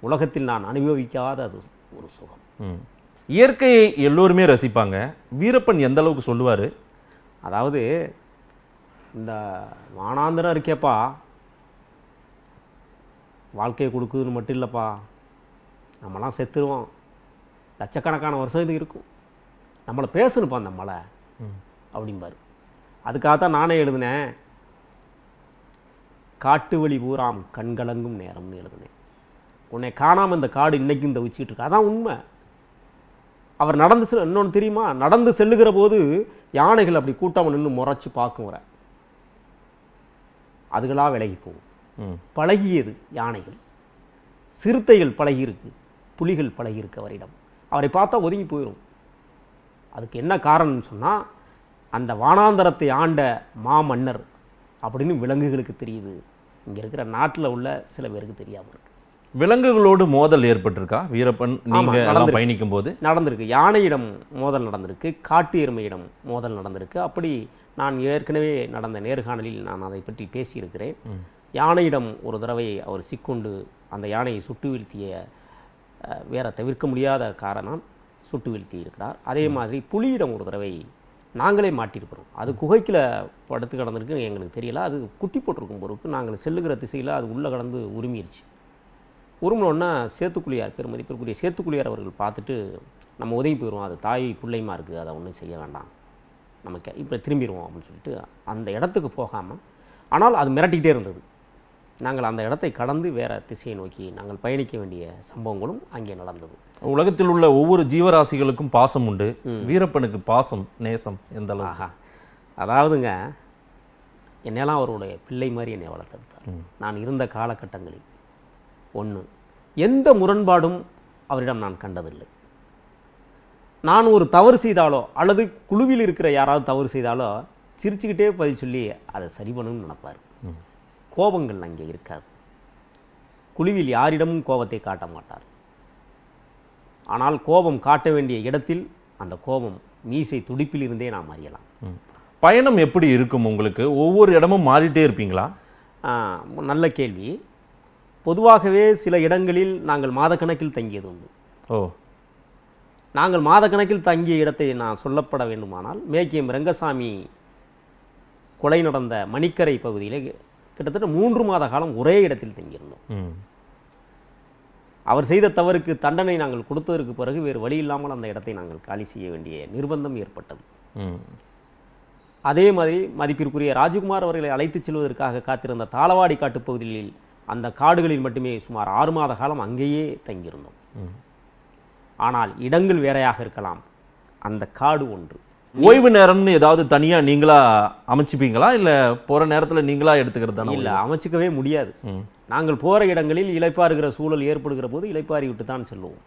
உலகத்தில் நான் அனுபவிக்காத அது ஒரு சுகம் இயற்கையை எல்லோருமே ரசிப்பாங்க வீரப்பன் எந்த அளவுக்கு சொல்லுவார் அதாவது இந்த வானாந்திரம் இருக்கேப்பா வாழ்க்கையை கொடுக்குதுன்னு மட்டும் இல்லைப்பா நம்மலாம் செத்துருவோம் லட்சக்கணக்கான வருஷம் இது இருக்கும் நம்மளை பேசணுப்பா அந்த மலை அப்படிம்பார் அதுக்காகத்தான் நானே எழுதினேன் காட்டு வழி பூராம் கண்கலங்கும் நேரம்னு எழுதினேன் உன்னை காணாமல் இந்த காடு இந்த தவிச்சிட்டு இருக்கு அதான் உண்மை அவர் நடந்து செல் இன்னொன்று தெரியுமா நடந்து செல்லுகிற போது யானைகள் அப்படி கூட்டம் நின்று முறைச்சி பார்க்கும் வர அதுகளாக விலகி போகும் பழகியது யானைகள் சிறுத்தைகள் பழகியிருக்கு புலிகள் பழகியிருக்கு அவரிடம் அவரை பார்த்தா ஒதுங்கி போயிடும் அதுக்கு என்ன காரணம்னு சொன்னால் அந்த வானாந்தரத்தை ஆண்ட மாமன்னர் அப்படின்னு விலங்குகளுக்கு தெரியுது இங்கே இருக்கிற நாட்டில் உள்ள சில பேருக்கு தெரியாமல் இருக்குது விலங்குகளோடு மோதல் ஏற்பட்டிருக்கா வீரப்பன் நீங்கள் பயணிக்கும் போது நடந்திருக்கு யானையிடம் மோதல் நடந்திருக்கு காட்டு எருமையிடம் மோதல் நடந்திருக்கு அப்படி நான் ஏற்கனவே நடந்த நேர்காணலில் நான் அதை பற்றி பேசியிருக்கிறேன் யானையிடம் ஒரு தடவை அவர் சிக்கொண்டு அந்த யானையை சுட்டு வீழ்த்திய வேற தவிர்க்க முடியாத காரணம் சுட்டு வீழ்த்தி இருக்கிறார் அதே மாதிரி புலியிடம் ஒரு தடவை நாங்களே மாட்டியிருக்கிறோம் அது குகைக்கில் படுத்து கடந்திருக்கு எங்களுக்கு தெரியல அது குட்டி போட்டிருக்கும் பொருட்கு நாங்கள் செல்லுகிற திசையில் அது உள்ளே கடந்து உரிமையிருச்சு உருமணம்னா சேத்துக்குழியார் பெருமதிப்பிற்குரிய சேத்துக்குழியார் அவர்கள் பார்த்துட்டு நம்ம உதவி போயிடுவோம் அது தாய் பிள்ளைமா இருக்குது அதை ஒன்றும் செய்ய வேண்டாம் நமக்கு இப்போ திரும்பிடுவோம் அப்படின்னு சொல்லிட்டு அந்த இடத்துக்கு போகாமல் ஆனால் அது மிரட்டிக்கிட்டே இருந்தது நாங்கள் அந்த இடத்தை கடந்து வேறு திசையை நோக்கி நாங்கள் பயணிக்க வேண்டிய சம்பவங்களும் அங்கே நடந்தது உலகத்தில் உள்ள ஒவ்வொரு ஜீவராசிகளுக்கும் பாசம் உண்டு வீரப்பனுக்கு பாசம் நேசம் எந்த அளவு அதாவதுங்க என்னெல்லாம் அவருடைய பிள்ளை மாதிரி என்னை வளர்த்தெடுத்தார் நான் இருந்த காலகட்டங்களில் ஒன்று எந்த முரண்பாடும் அவரிடம் நான் கண்டதில்லை நான் ஒரு தவறு செய்தாலோ அல்லது குழுவில் இருக்கிற யாராவது தவறு செய்தாலோ சிரிச்சுக்கிட்டே பதில் சொல்லி அதை சரி பண்ணணும்னு நினைப்பார் கோபங்கள் அங்கே இருக்காது குழுவில் யாரிடமும் கோபத்தை காட்ட மாட்டார் ஆனால் கோபம் காட்ட வேண்டிய இடத்தில் அந்த கோபம் மீசை துடிப்பில் இருந்தே நாம் அறியலாம் பயணம் எப்படி இருக்கும் உங்களுக்கு ஒவ்வொரு இடமும் மாறிட்டே இருப்பீங்களா நல்ல கேள்வி பொதுவாகவே சில இடங்களில் நாங்கள் மாதக்கணக்கில் தங்கியது உண்டு ஓ நாங்கள் மாதக்கணக்கில் தங்கிய இடத்தை நான் சொல்லப்பட வேண்டுமானால் மேக்கியம் ரங்கசாமி கொலை நடந்த மணிக்கரை பகுதியில் கிட்டத்தட்ட மூன்று மாத காலம் ஒரே இடத்தில் தங்கியிருந்தோம் அவர் செய்த தவறுக்கு தண்டனை நாங்கள் கொடுத்ததற்கு பிறகு வேறு வழி இல்லாமல் அந்த இடத்தை நாங்கள் காலி செய்ய வேண்டிய நிர்பந்தம் ஏற்பட்டது அதே மாதிரி மதிப்பிற்குரிய ராஜகுமார் அவர்களை அழைத்துச் செல்வதற்காக காத்திருந்த தாளவாடி காட்டு அந்த காடுகளில் மட்டுமே சுமார் ஆறு மாத காலம் அங்கேயே தங்கியிருந்தோம் ஆனால் இடங்கள் வேறையாக இருக்கலாம் அந்த காடு ஒன்று ஓய்வு நேரம்னு ஏதாவது தனியாக நீங்களா அமைச்சிப்பீங்களா இல்லை போகிற நேரத்தில் நீங்களா எடுத்துக்கிறது தானே இல்லை அமைச்சிக்கவே முடியாது நாங்கள் போகிற இடங்களில் இழைப்பாருகிற சூழல் ஏற்படுகிற போது இழைப்பாரி விட்டு தான் செல்வோம்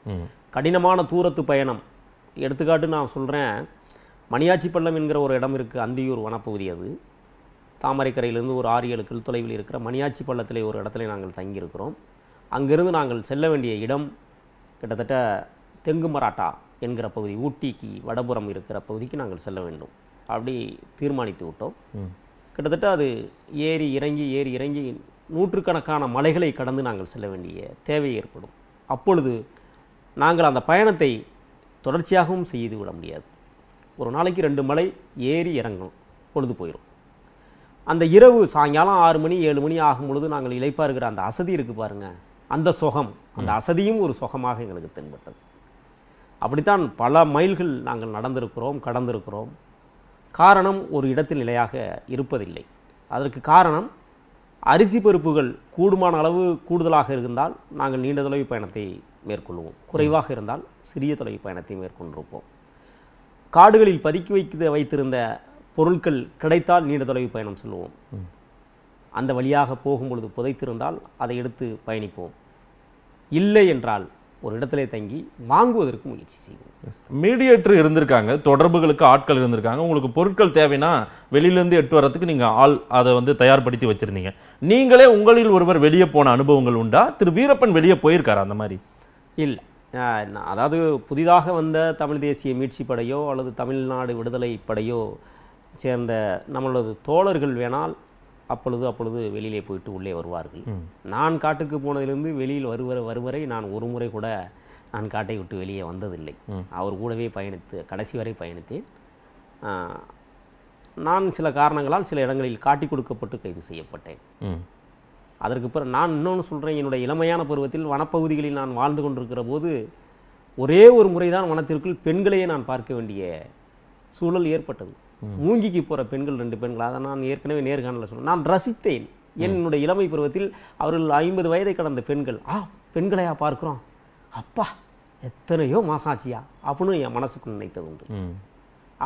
கடினமான தூரத்து பயணம் எடுத்துக்காட்டு நான் சொல்கிறேன் மணியாச்சி பள்ளம் என்கிற ஒரு இடம் இருக்குது அந்தியூர் வனப்பகுதி அது தாமரைக்கரையிலிருந்து ஒரு ஆறு ஏழு கில் தொலைவில் இருக்கிற மணியாச்சி பள்ளத்தில் ஒரு இடத்துல நாங்கள் தங்கியிருக்கிறோம் அங்கிருந்து நாங்கள் செல்ல வேண்டிய இடம் கிட்டத்தட்ட தெங்கு மராட்டா என்கிற பகுதி ஊட்டிக்கு வடபுறம் இருக்கிற பகுதிக்கு நாங்கள் செல்ல வேண்டும் அப்படி தீர்மானித்து விட்டோம் கிட்டத்தட்ட அது ஏறி இறங்கி ஏறி இறங்கி நூற்றுக்கணக்கான மலைகளை கடந்து நாங்கள் செல்ல வேண்டிய தேவை ஏற்படும் அப்பொழுது நாங்கள் அந்த பயணத்தை தொடர்ச்சியாகவும் செய்து விட முடியாது ஒரு நாளைக்கு ரெண்டு மலை ஏறி இறங்கணும் பொழுது போயிடும் அந்த இரவு சாயங்காலம் ஆறு மணி ஏழு மணி ஆகும் பொழுது நாங்கள் இழைப்பாக இருக்கிற அந்த அசதி இருக்குது பாருங்க அந்த சுகம் அந்த அசதியும் ஒரு சுகமாக எங்களுக்கு தென்பட்டது அப்படித்தான் பல மைல்கள் நாங்கள் நடந்திருக்கிறோம் கடந்திருக்கிறோம் காரணம் ஒரு இடத்தில் நிலையாக இருப்பதில்லை அதற்கு காரணம் அரிசி பருப்புகள் கூடுமான அளவு கூடுதலாக இருந்தால் நாங்கள் நீண்ட தொலைவு பயணத்தை மேற்கொள்வோம் குறைவாக இருந்தால் சிறிய தொலைவு பயணத்தை மேற்கொண்டிருப்போம் காடுகளில் பதுக்கி வைத்து வைத்திருந்த பொருட்கள் கிடைத்தால் நீண்ட தொலைவு பயணம் செல்வோம் அந்த வழியாக போகும்பொழுது புதைத்திருந்தால் அதை எடுத்து பயணிப்போம் இல்லை என்றால் ஒரு இடத்துல தங்கி வாங்குவதற்கு முயற்சி செய்வோம் மீடியேட்டர் இருந்திருக்காங்க தொடர்புகளுக்கு ஆட்கள் இருந்திருக்காங்க உங்களுக்கு பொருட்கள் தேவைன்னா வெளியிலேருந்து எட்டு வரத்துக்கு நீங்கள் ஆள் அதை வந்து தயார்படுத்தி வச்சுருந்தீங்க நீங்களே உங்களில் ஒருவர் வெளியே போன அனுபவங்கள் உண்டா திரு வீரப்பன் வெளியே போயிருக்காரா அந்த மாதிரி இல்லை அதாவது புதிதாக வந்த தமிழ் தேசிய மீட்சி படையோ அல்லது தமிழ்நாடு விடுதலை படையோ சேர்ந்த நம்மளது தோழர்கள் வேணால் அப்பொழுது அப்பொழுது வெளியிலே போயிட்டு உள்ளே வருவார்கள் நான் காட்டுக்கு போனதிலிருந்து வெளியில் வருவர வருவரை நான் ஒரு முறை கூட நான் காட்டை விட்டு வெளியே வந்ததில்லை அவர் கூடவே பயணித்து கடைசி வரை பயணித்தேன் நான் சில காரணங்களால் சில இடங்களில் காட்டி கொடுக்கப்பட்டு கைது செய்யப்பட்டேன் அதற்கு பிறகு நான் இன்னொன்று சொல்கிறேன் என்னுடைய இளமையான பருவத்தில் வனப்பகுதிகளில் நான் வாழ்ந்து கொண்டிருக்கிற போது ஒரே ஒரு முறைதான் வனத்திற்குள் பெண்களையே நான் பார்க்க வேண்டிய சூழல் ஏற்பட்டது மூங்கிக்கு போகிற பெண்கள் ரெண்டு பெண்கள் அதை நான் ஏற்கனவே நேர்காணலில் சொன்னேன் நான் ரசித்தேன் என்னுடைய இளமை பருவத்தில் அவர்கள் ஐம்பது வயதை கடந்த பெண்கள் ஆ பெண்களையா பார்க்குறோம் அப்பா எத்தனையோ மாசாச்சியா அப்படின்னு என் மனசுக்கு நினைத்தது உண்டு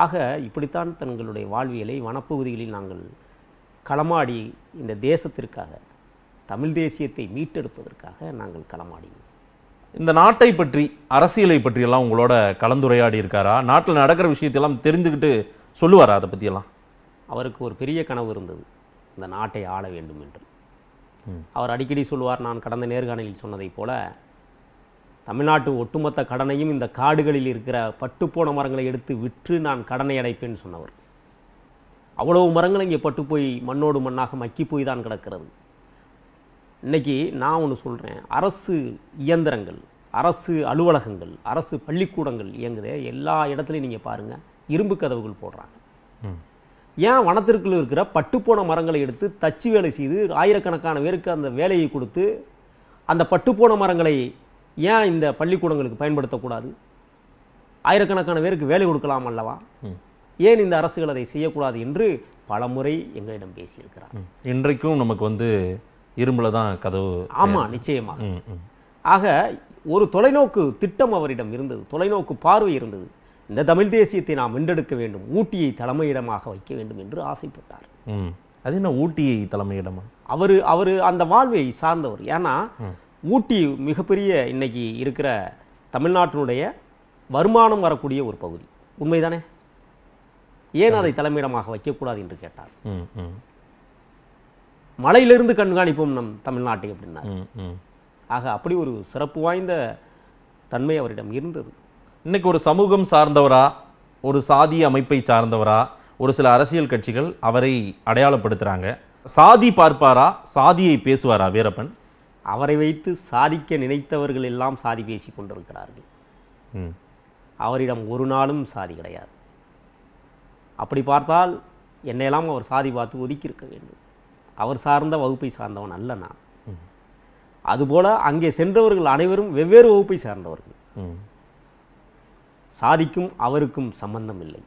ஆக இப்படித்தான் தங்களுடைய வாழ்வியலை வனப்பகுதிகளில் நாங்கள் களமாடி இந்த தேசத்திற்காக தமிழ் தேசியத்தை மீட்டெடுப்பதற்காக நாங்கள் களமாடினோம் இந்த நாட்டை பற்றி அரசியலை பற்றியெல்லாம் உங்களோட கலந்துரையாடி இருக்காரா நாட்டில் நடக்கிற விஷயத்தெல்லாம் தெரிந்துக்கிட்டு சொல்லுவார் அதை பற்றியெல்லாம் அவருக்கு ஒரு பெரிய கனவு இருந்தது இந்த நாட்டை ஆள வேண்டும் என்று அவர் அடிக்கடி சொல்லுவார் நான் கடந்த நேர்காணலில் சொன்னதைப் போல தமிழ்நாட்டு ஒட்டுமொத்த கடனையும் இந்த காடுகளில் இருக்கிற பட்டுப்போன மரங்களை எடுத்து விற்று நான் கடனை அடைப்பேன்னு சொன்னவர் அவ்வளவு மரங்கள் இங்கே பட்டு போய் மண்ணோடு மண்ணாக மக்கி போய் தான் கிடக்கிறது இன்றைக்கி நான் ஒன்று சொல்கிறேன் அரசு இயந்திரங்கள் அரசு அலுவலகங்கள் அரசு பள்ளிக்கூடங்கள் இயங்குதே எல்லா இடத்துலையும் நீங்கள் பாருங்கள் இரும்பு கதவுகள் போடுறாங்க ஏன் வனத்திற்குள் இருக்கிற பட்டுப்போன மரங்களை எடுத்து தச்சு வேலை செய்து ஆயிரக்கணக்கான பேருக்கு அந்த வேலையை கொடுத்து அந்த பட்டுப்போன மரங்களை ஏன் இந்த பள்ளிக்கூடங்களுக்கு பயன்படுத்தக்கூடாது ஆயிரக்கணக்கான பேருக்கு வேலை கொடுக்கலாம் அல்லவா ஏன் இந்த அரசுகள் அதை செய்யக்கூடாது என்று பலமுறை எங்களிடம் பேசியிருக்கிறார் இன்றைக்கும் நமக்கு வந்து இரும்புல தான் கதவு ஆமாம் நிச்சயமாக ஆக ஒரு தொலைநோக்கு திட்டம் அவரிடம் இருந்தது தொலைநோக்கு பார்வை இருந்தது இந்த தமிழ் தேசியத்தை நாம் வென்றெடுக்க வேண்டும் ஊட்டியை தலைமையிடமாக வைக்க வேண்டும் என்று ஆசைப்பட்டார் அது என்ன ஊட்டியை தலைமையிடமா அவர் அவர் அந்த வாழ்வை சார்ந்தவர் ஏன்னா ஊட்டி மிகப்பெரிய இன்னைக்கு இருக்கிற தமிழ்நாட்டினுடைய வருமானம் வரக்கூடிய ஒரு பகுதி உண்மைதானே ஏன் அதை தலைமையிடமாக வைக்கக்கூடாது என்று கேட்டார் மலையிலிருந்து கண்காணிப்போம் நம் தமிழ்நாட்டை அப்படின்னா ஆக அப்படி ஒரு சிறப்பு வாய்ந்த தன்மை அவரிடம் இருந்தது இன்றைக்கி ஒரு சமூகம் சார்ந்தவரா ஒரு சாதி அமைப்பை சார்ந்தவரா ஒரு சில அரசியல் கட்சிகள் அவரை அடையாளப்படுத்துகிறாங்க சாதி பார்ப்பாரா சாதியை பேசுவாரா வீரப்பன் அவரை வைத்து சாதிக்க நினைத்தவர்கள் எல்லாம் சாதி பேசி கொண்டிருக்கிறார்கள் அவரிடம் ஒரு நாளும் சாதி கிடையாது அப்படி பார்த்தால் என்னையெல்லாம் அவர் சாதி பார்த்து ஒதுக்கி இருக்க வேண்டும் அவர் சார்ந்த வகுப்பை சார்ந்தவன் அல்ல நான் அதுபோல் அங்கே சென்றவர்கள் அனைவரும் வெவ்வேறு வகுப்பை சார்ந்தவர்கள் சாதிக்கும் அவருக்கும் சம்பந்தம் இல்லை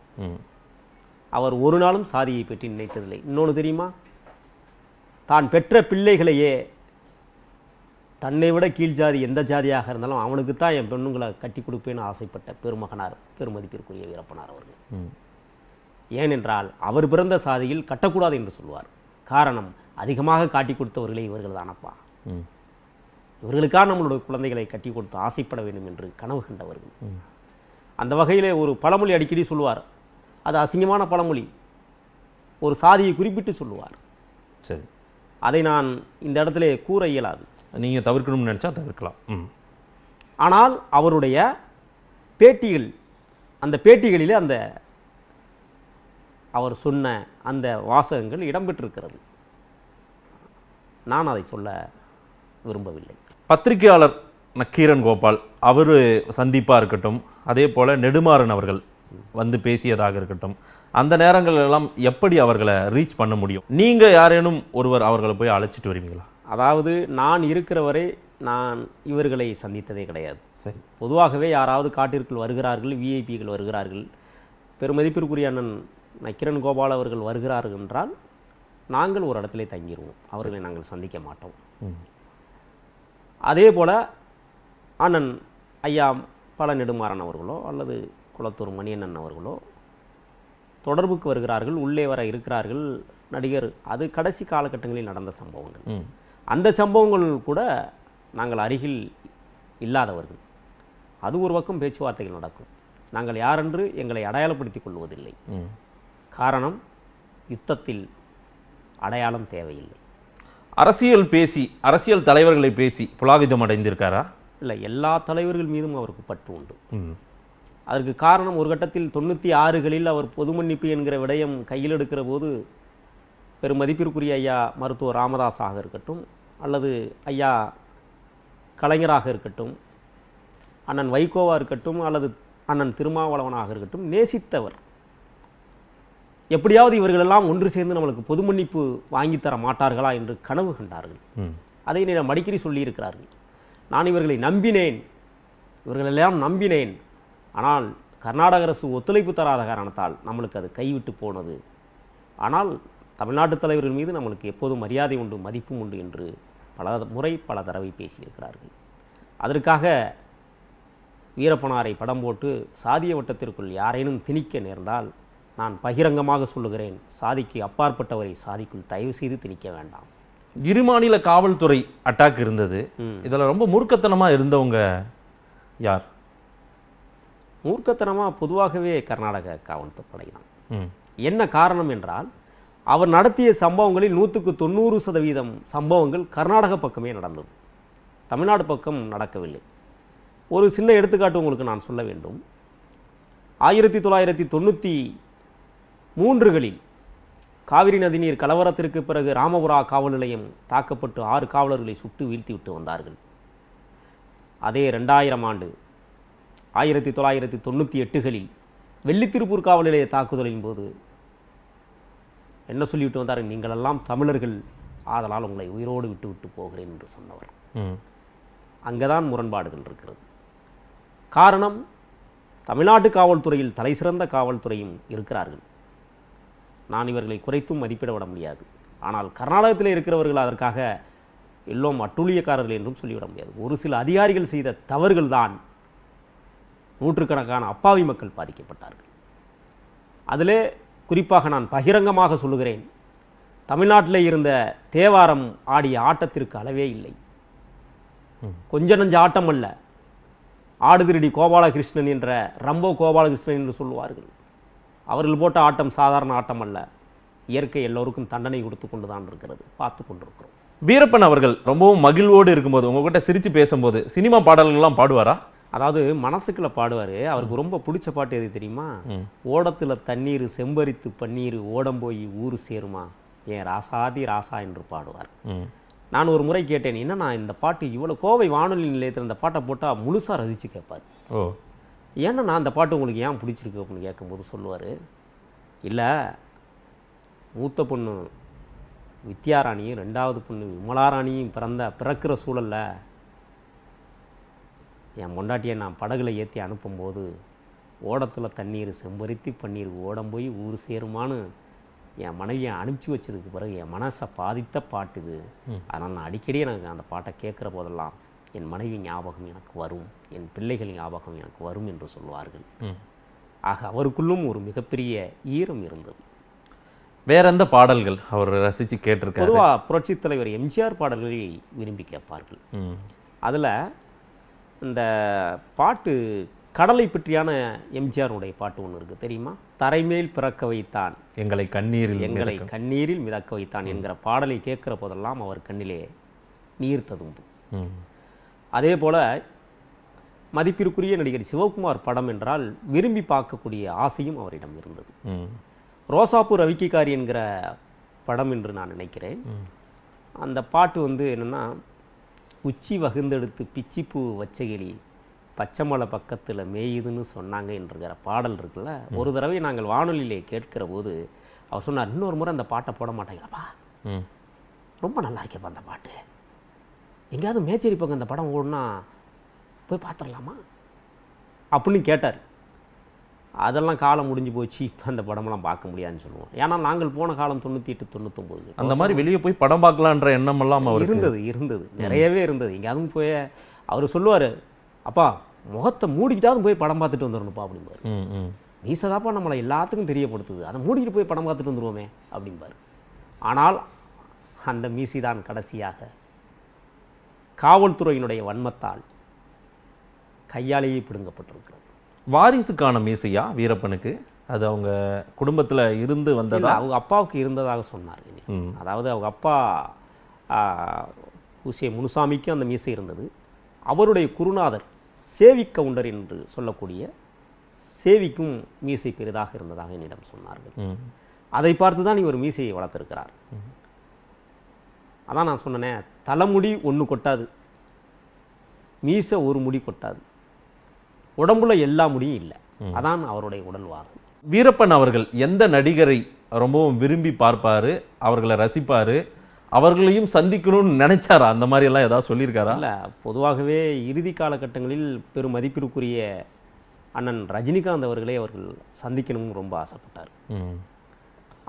அவர் ஒரு நாளும் சாதியை பற்றி நினைத்ததில்லை இன்னொன்று தெரியுமா தான் பெற்ற பிள்ளைகளையே தன்னை விட கீழ் ஜாதி எந்த ஜாதியாக இருந்தாலும் அவனுக்குத்தான் என் பெண்ணுங்களை கட்டி கொடுப்பேன்னு ஆசைப்பட்ட பெருமகனார் பெருமதிப்பிற்குரிய வீரப்பனார் அவர்கள் ஏனென்றால் அவர் பிறந்த சாதியில் கட்டக்கூடாது என்று சொல்வார் காரணம் அதிகமாக காட்டி கொடுத்தவர்களே இவர்கள் தானப்பா இவர்களுக்காக நம்மளுடைய குழந்தைகளை கட்டி கொடுத்து ஆசைப்பட வேண்டும் என்று கனவு கண்டவர்கள் அந்த வகையில் ஒரு பழமொழி அடிக்கடி சொல்லுவார் அது அசிங்கமான பழமொழி ஒரு சாதியை குறிப்பிட்டு சொல்லுவார் சரி அதை நான் இந்த இடத்துல கூற இயலாது நீங்கள் தவிர்க்கணும்னு நினச்சா தவிர்க்கலாம் ம் ஆனால் அவருடைய பேட்டிகள் அந்த பேட்டிகளில் அந்த அவர் சொன்ன அந்த வாசகங்கள் இடம்பெற்றிருக்கிறது நான் அதை சொல்ல விரும்பவில்லை பத்திரிகையாளர் நக்கீரன் கோபால் அவர் சந்திப்பாக இருக்கட்டும் அதே போல் நெடுமாறன் அவர்கள் வந்து பேசியதாக இருக்கட்டும் அந்த நேரங்களெல்லாம் எப்படி அவர்களை ரீச் பண்ண முடியும் நீங்கள் யாரேனும் ஒருவர் அவர்களை போய் அழைச்சிட்டு வருவீங்களா அதாவது நான் இருக்கிற வரை நான் இவர்களை சந்தித்ததே கிடையாது சரி பொதுவாகவே யாராவது காட்டிற்குள் வருகிறார்கள் விஐபிகள் வருகிறார்கள் பெருமதிப்பிற்குரிய அண்ணன் நக்கிரன் கோபால் அவர்கள் வருகிறார்கள் என்றால் நாங்கள் ஒரு இடத்துல தங்கிடுவோம் அவர்களை நாங்கள் சந்திக்க மாட்டோம் அதே போல் அண்ணன் ஐயா பல நெடுமாறன் அவர்களோ அல்லது குளத்தூர் மணியண்ணன் அவர்களோ தொடர்புக்கு வருகிறார்கள் உள்ளே வர இருக்கிறார்கள் நடிகர் அது கடைசி காலகட்டங்களில் நடந்த சம்பவங்கள் அந்த சம்பவங்கள் கூட நாங்கள் அருகில் இல்லாதவர்கள் அது ஒரு பக்கம் பேச்சுவார்த்தைகள் நடக்கும் நாங்கள் யாரென்று எங்களை அடையாளப்படுத்திக் கொள்வதில்லை காரணம் யுத்தத்தில் அடையாளம் தேவையில்லை அரசியல் பேசி அரசியல் தலைவர்களை பேசி புலாவிதம் அடைந்திருக்காரா இல்லை எல்லா தலைவர்கள் மீதும் அவருக்கு பற்று உண்டு அதற்கு காரணம் ஒரு கட்டத்தில் தொண்ணூற்றி ஆறுகளில் அவர் பொது மன்னிப்பு என்கிற விடயம் கையில் எடுக்கிற போது பெரும் மதிப்பிற்குரிய ஐயா மருத்துவர் ராமதாஸாக இருக்கட்டும் அல்லது ஐயா கலைஞராக இருக்கட்டும் அண்ணன் வைகோவாக இருக்கட்டும் அல்லது அண்ணன் திருமாவளவனாக இருக்கட்டும் நேசித்தவர் எப்படியாவது இவர்களெல்லாம் ஒன்று சேர்ந்து நம்மளுக்கு பொது மன்னிப்பு வாங்கித்தர மாட்டார்களா என்று கனவு கண்டார்கள் அதை நான் மடிக்கடி சொல்லியிருக்கிறார்கள் நான் இவர்களை நம்பினேன் இவர்களெல்லாம் நம்பினேன் ஆனால் கர்நாடக அரசு ஒத்துழைப்பு தராத காரணத்தால் நம்மளுக்கு அது கைவிட்டு போனது ஆனால் தமிழ்நாட்டு தலைவர்கள் மீது நம்மளுக்கு எப்போதும் மரியாதை உண்டு மதிப்பும் உண்டு என்று பல முறை பல தடவை பேசியிருக்கிறார்கள் அதற்காக வீரப்பனாரை படம் போட்டு சாதிய வட்டத்திற்குள் யாரேனும் திணிக்க நேர்ந்தால் நான் பகிரங்கமாக சொல்லுகிறேன் சாதிக்கு அப்பாற்பட்டவரை சாதிக்குள் தயவு செய்து திணிக்க வேண்டாம் இரு மாநில காவல்துறை அட்டாக் இருந்தது இதில் ரொம்ப மூர்க்கத்தனமாக இருந்தவங்க யார் மூர்க்கத்தனமாக பொதுவாகவே கர்நாடக காவல்துறை தான் என்ன காரணம் என்றால் அவர் நடத்திய சம்பவங்களில் நூற்றுக்கு தொண்ணூறு சதவீதம் சம்பவங்கள் கர்நாடக பக்கமே நடந்தது தமிழ்நாடு பக்கம் நடக்கவில்லை ஒரு சின்ன எடுத்துக்காட்டு உங்களுக்கு நான் சொல்ல வேண்டும் ஆயிரத்தி தொள்ளாயிரத்தி தொண்ணூற்றி மூன்றுகளில் காவிரி நதிநீர் கலவரத்திற்கு பிறகு ராமபுரா காவல் நிலையம் தாக்கப்பட்டு ஆறு காவலர்களை சுட்டு வீழ்த்திவிட்டு வந்தார்கள் அதே ரெண்டாயிரம் ஆண்டு ஆயிரத்தி தொள்ளாயிரத்தி தொண்ணூற்றி எட்டுகளில் வெள்ளித்திருப்பூர் காவல் நிலைய தாக்குதலின் போது என்ன சொல்லிவிட்டு வந்தார் நீங்களெல்லாம் தமிழர்கள் ஆதலால் உங்களை உயிரோடு விட்டு விட்டு போகிறேன் என்று சொன்னவர் அங்கே தான் முரண்பாடுகள் இருக்கிறது காரணம் தமிழ்நாட்டு காவல்துறையில் தலைசிறந்த காவல்துறையும் இருக்கிறார்கள் நான் இவர்களை குறைத்தும் மதிப்பிட விட முடியாது ஆனால் கர்நாடகத்தில் இருக்கிறவர்கள் அதற்காக எல்லோரும் அட்டுழியக்காரர்கள் என்றும் சொல்லிவிட முடியாது ஒரு சில அதிகாரிகள் செய்த தவறுகள் தான் நூற்றுக்கணக்கான அப்பாவி மக்கள் பாதிக்கப்பட்டார்கள் அதிலே குறிப்பாக நான் பகிரங்கமாக சொல்லுகிறேன் தமிழ்நாட்டில் இருந்த தேவாரம் ஆடிய ஆட்டத்திற்கு அளவே இல்லை கொஞ்ச நஞ்ச ஆட்டம் அல்ல ஆடுதிரடி கோபாலகிருஷ்ணன் என்ற ரம்போ கோபாலகிருஷ்ணன் என்று சொல்லுவார்கள் அவர்கள் போட்ட ஆட்டம் சாதாரண ஆட்டம் அல்ல இயற்கை எல்லோருக்கும் தண்டனை கொடுத்து கொண்டு தான் இருக்கிறது பார்த்து கொண்டிருக்கிறோம் வீரப்பன் அவர்கள் ரொம்பவும் மகிழ்வோடு இருக்கும்போது உங்ககிட்ட சிரித்து பேசும்போது சினிமா பாடல்கள்லாம் பாடுவாரா அதாவது மனசுக்குள்ள பாடுவார் அவருக்கு ரொம்ப பிடிச்ச பாட்டு எது தெரியுமா ஓடத்தில் தண்ணீர் செம்பரித்து பன்னீர் ஓடம் போய் ஊர் சேருமா ஏன் ராசாதி ராசா என்று பாடுவார் நான் ஒரு முறை கேட்டேன் என்னன்னா இந்த பாட்டு இவ்வளோ கோவை வானொலி நிலையத்தில் இந்த பாட்டை போட்டால் முழுசாக ரசித்து கேட்பார் ஏன்னா நான் அந்த பாட்டு உங்களுக்கு ஏன் பிடிச்சிருக்கு அப்படின்னு கேட்கும்போது சொல்லுவார் இல்லை மூத்த பொண்ணு வித்யாராணியும் ரெண்டாவது பொண்ணு விமலாராணியும் பிறந்த பிறக்கிற சூழலில் என் பொண்டாட்டியை நான் படகுல ஏற்றி அனுப்பும்போது ஓடத்தில் தண்ணீர் செம்பருத்தி பன்னீர் ஓடம் போய் ஊர் சேருமான்னு என் மனைவியை அனுப்பிச்சி வச்சதுக்கு பிறகு என் மனசை பாதித்த பாட்டு இது அதனால் நான் அடிக்கடி எனக்கு அந்த பாட்டை கேட்குற போதெல்லாம் என் மனைவி ஞாபகம் எனக்கு வரும் என் பிள்ளைகள் ஞாபகம் எனக்கு வரும் என்று சொல்வார்கள் ஆக அவருக்குள்ளும் ஒரு மிகப்பெரிய ஈரம் இருந்தது வேற எந்த பாடல்கள் அவர் ரசித்து கேட்டிருக்காரு பொதுவாக புரட்சித் தலைவர் எம்ஜிஆர் பாடல்களை விரும்பி கேட்பார்கள் அதில் இந்த பாட்டு கடலை பற்றியான எம்ஜிஆருடைய பாட்டு ஒன்று இருக்குது தெரியுமா தரைமேல் பிறக்க வைத்தான் எங்களை கண்ணீரில் எங்களை கண்ணீரில் மிதக்க வைத்தான் என்கிற பாடலை கேட்குற போதெல்லாம் அவர் கண்ணிலே நீர் ததும்பும் அதே போல் மதிப்பிற்குரிய நடிகர் சிவகுமார் படம் என்றால் விரும்பி பார்க்கக்கூடிய ஆசையும் அவரிடம் இருந்தது ரோசாப்பூர் ரவிக்கிகாரி என்கிற படம் என்று நான் நினைக்கிறேன் அந்த பாட்டு வந்து என்னென்னா உச்சி வகுந்தெடுத்து பிச்சிப்பூ வச்சகிளி பச்சைமலை பக்கத்தில் மேயுதுன்னு சொன்னாங்க என்றுகிற பாடல் இருக்குல்ல ஒரு தடவை நாங்கள் வானொலியிலே கேட்கிற போது அவர் சொன்னார் இன்னொரு முறை அந்த பாட்டை போட மாட்டேங்கிறப்பா ரொம்ப நல்லா இருக்கேப்பா அந்த பாட்டு எங்கேயாவது மேச்சேரி பக்கம் இந்த படம் ஓடுனா போய் பார்த்துடலாமா அப்படின்னு கேட்டார் அதெல்லாம் காலம் முடிஞ்சு போச்சு இப்போ அந்த படமெல்லாம் பார்க்க முடியாதுன்னு சொல்லுவோம் ஏன்னா நாங்கள் போன காலம் தொண்ணூற்றி எட்டு தொண்ணூத்தொம்பது அந்த மாதிரி வெளியே போய் படம் பார்க்கலான்ற எண்ணம் எல்லாம் அவர் இருந்தது இருந்தது நிறையவே இருந்தது இங்கே அதுவும் போய் அவர் சொல்லுவார் அப்பா முகத்தை மூடிக்கிட்டாவது போய் படம் பார்த்துட்டு வந்துடணும்ப்பா அப்படிம்பாரு மீசதாப்பா நம்மளை எல்லாத்துக்கும் தெரியப்படுத்துது அதை மூடிக்கிட்டு போய் படம் பார்த்துட்டு வந்துடுவோமே அப்படிம்பார் ஆனால் அந்த மீசி தான் கடைசியாக காவல்துறையினுடைய வன்மத்தால் கையாலேயே பிடுங்கப்பட்டிருக்கிறது வாரிசுக்கான மீசையா வீரப்பனுக்கு அது அவங்க குடும்பத்தில் இருந்து வந்ததா அவங்க அப்பாவுக்கு இருந்ததாக சொன்னார் அதாவது அவங்க அப்பா ஊசிய முனுசாமிக்கும் அந்த மீசை இருந்தது அவருடைய குருநாதர் சேவி கவுண்டர் என்று சொல்லக்கூடிய சேவிக்கும் மீசை பெரிதாக இருந்ததாக என்னிடம் சொன்னார்கள் அதை பார்த்து தான் இவர் மீசையை வளர்த்திருக்கிறார் அதான் நான் சொன்னேன் தலைமுடி ஒன்று கொட்டாது மீசை ஒரு முடி கொட்டாது உடம்புல எல்லா முடியும் இல்லை அதான் அவருடைய உடல்வார் வீரப்பன் அவர்கள் எந்த நடிகரை ரொம்பவும் விரும்பி பார்ப்பாரு அவர்களை ரசிப்பாரு அவர்களையும் சந்திக்கணும்னு நினைச்சாரா அந்த மாதிரி எல்லாம் ஏதாவது சொல்லியிருக்காரா இல்லை பொதுவாகவே இறுதி காலகட்டங்களில் பெரும் மதிப்பிற்குரிய அண்ணன் ரஜினிகாந்த் அவர்களை அவர்கள் சந்திக்கணும்னு ரொம்ப ஆசைப்பட்டார்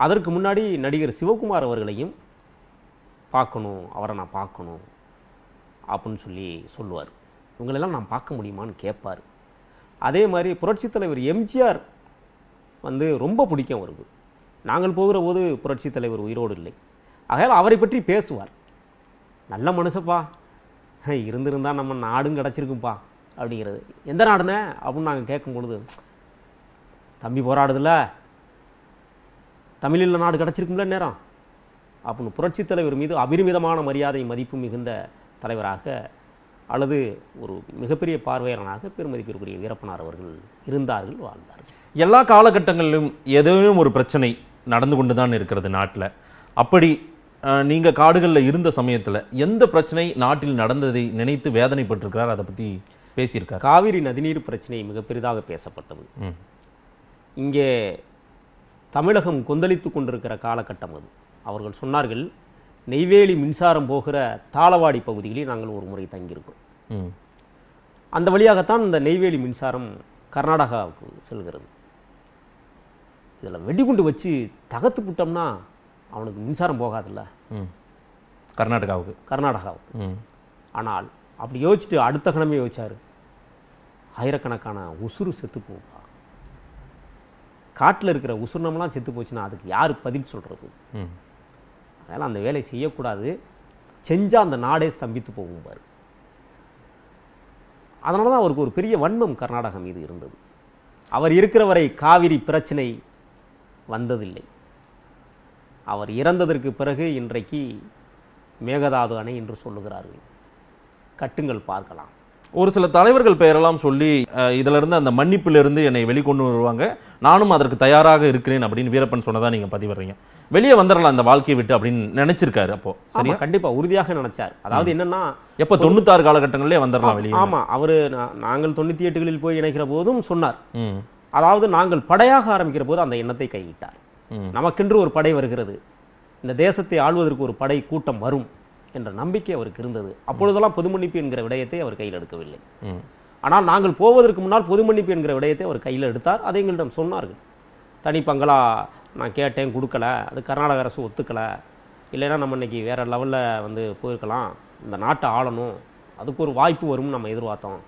அதற்கு முன்னாடி நடிகர் சிவகுமார் அவர்களையும் பார்க்கணும் அவரை நான் பார்க்கணும் அப்படின்னு சொல்லி சொல்லுவார் இவங்களெல்லாம் நான் பார்க்க முடியுமான்னு கேட்பார் அதே மாதிரி புரட்சித் தலைவர் எம்ஜிஆர் வந்து ரொம்ப பிடிக்கும் அவருக்கு நாங்கள் போகிற போது புரட்சித் தலைவர் உயிரோடு இல்லை ஆகையால் அவரை பற்றி பேசுவார் நல்ல மனுஷப்பா இருந்திருந்தால் நம்ம நாடும் கிடச்சிருக்கும்பா அப்படிங்கிறது எந்த நாடுனே அப்படின்னு நாங்கள் கேட்கும் பொழுது தம்பி போராடுதில்ல தமிழில் நாடு கிடச்சிருக்கும்ல நேரம் அப்படின்னு புரட்சித் தலைவர் மீது அபரிமிதமான மரியாதை மதிப்பு மிகுந்த தலைவராக அல்லது ஒரு மிகப்பெரிய பார்வையாளனாக பெருமதிப்பிற்குரிய வீரப்பனார் அவர்கள் இருந்தார்கள் வாழ்ந்தார்கள் எல்லா காலகட்டங்களிலும் ஏதேனும் ஒரு பிரச்சனை நடந்து கொண்டு தான் இருக்கிறது நாட்டில் அப்படி நீங்கள் காடுகளில் இருந்த சமயத்தில் எந்த பிரச்சனை நாட்டில் நடந்ததை நினைத்து வேதனைப்பட்டிருக்கிறார் அதை பற்றி பேசியிருக்கார் காவிரி நதிநீர் பிரச்சனை மிக பெரிதாக பேசப்பட்டது இங்கே தமிழகம் கொந்தளித்து கொண்டிருக்கிற காலகட்டம் அது அவர்கள் சொன்னார்கள் நெய்வேலி மின்சாரம் போகிற தாளவாடி பகுதியிலே நாங்கள் ஒரு முறை தங்கியிருக்கோம் அந்த வழியாகத்தான் இந்த நெய்வேலி மின்சாரம் கர்நாடகாவுக்கு செல்கிறது இதில் வெடிகுண்டு வச்சு தகர்த்து விட்டோம்னா அவனுக்கு மின்சாரம் போகாதுல்ல கர்நாடகாவுக்கு கர்நாடகாவுக்கு ஆனால் அப்படி யோசிச்சுட்டு அடுத்த கணமே யோசிச்சார் ஆயிரக்கணக்கான உசுறு செத்து போகும்பா காட்டில் இருக்கிற உசுர்ணம்லாம் செத்து போச்சுன்னா அதுக்கு யார் பதில் சொல்கிறது அதனால் அந்த வேலை செய்யக்கூடாது செஞ்சால் அந்த நாடே ஸ்தம்பித்து போகும் பாரு அதனால தான் அவருக்கு ஒரு பெரிய வன்மம் கர்நாடகம் மீது இருந்தது அவர் இருக்கிற வரை காவிரி பிரச்சனை வந்ததில்லை அவர் இறந்ததற்கு பிறகு இன்றைக்கு மேகதாது அணை என்று சொல்லுகிறார்கள் கட்டுங்கள் பார்க்கலாம் ஒரு சில தலைவர்கள் பெயரெல்லாம் சொல்லி இதிலிருந்து அந்த மன்னிப்பிலிருந்து என்னை வெளிக்கொண்டு வருவாங்க நானும் அதற்கு தயாராக இருக்கிறேன் அப்படின்னு வீரப்பன் சொன்னதாக நீங்கள் வர்றீங்க வெளியே வந்துடலாம் அந்த வாழ்க்கையை விட்டு அப்படின்னு நினைச்சிருக்காரு அப்போ சரியா கண்டிப்பா உறுதியாக நினைச்சார் அதாவது என்னன்னா எப்ப தொண்ணூத்தாறு காலகட்டங்களிலே வந்துடலாம் வெளியே ஆமா அவரு நாங்கள் தொண்ணூத்தி எட்டுகளில் போய் இணைக்கிற போதும் சொன்னார் அதாவது நாங்கள் படையாக ஆரம்பிக்கிற போது அந்த எண்ணத்தை கைவிட்டார் நமக்கென்று ஒரு படை வருகிறது இந்த தேசத்தை ஆள்வதற்கு ஒரு படை கூட்டம் வரும் என்ற நம்பிக்கை அவருக்கு இருந்தது அப்பொழுதெல்லாம் பொது மன்னிப்பு என்கிற விடயத்தை அவர் கையில் எடுக்கவில்லை ஆனால் நாங்கள் போவதற்கு முன்னால் பொது மன்னிப்பு என்கிற விடயத்தை அவர் கையில் எடுத்தார் அதை எங்களிடம் சொன்னார்கள் பங்களா நான் கேட்டேன் கொடுக்கல அது கர்நாடக அரசு ஒத்துக்கலை இல்லைன்னா நம்ம இன்றைக்கி வேறு லெவலில் வந்து போயிருக்கலாம் இந்த நாட்டை ஆளணும் அதுக்கு ஒரு வாய்ப்பு வரும்னு நம்ம எதிர்பார்த்தோம்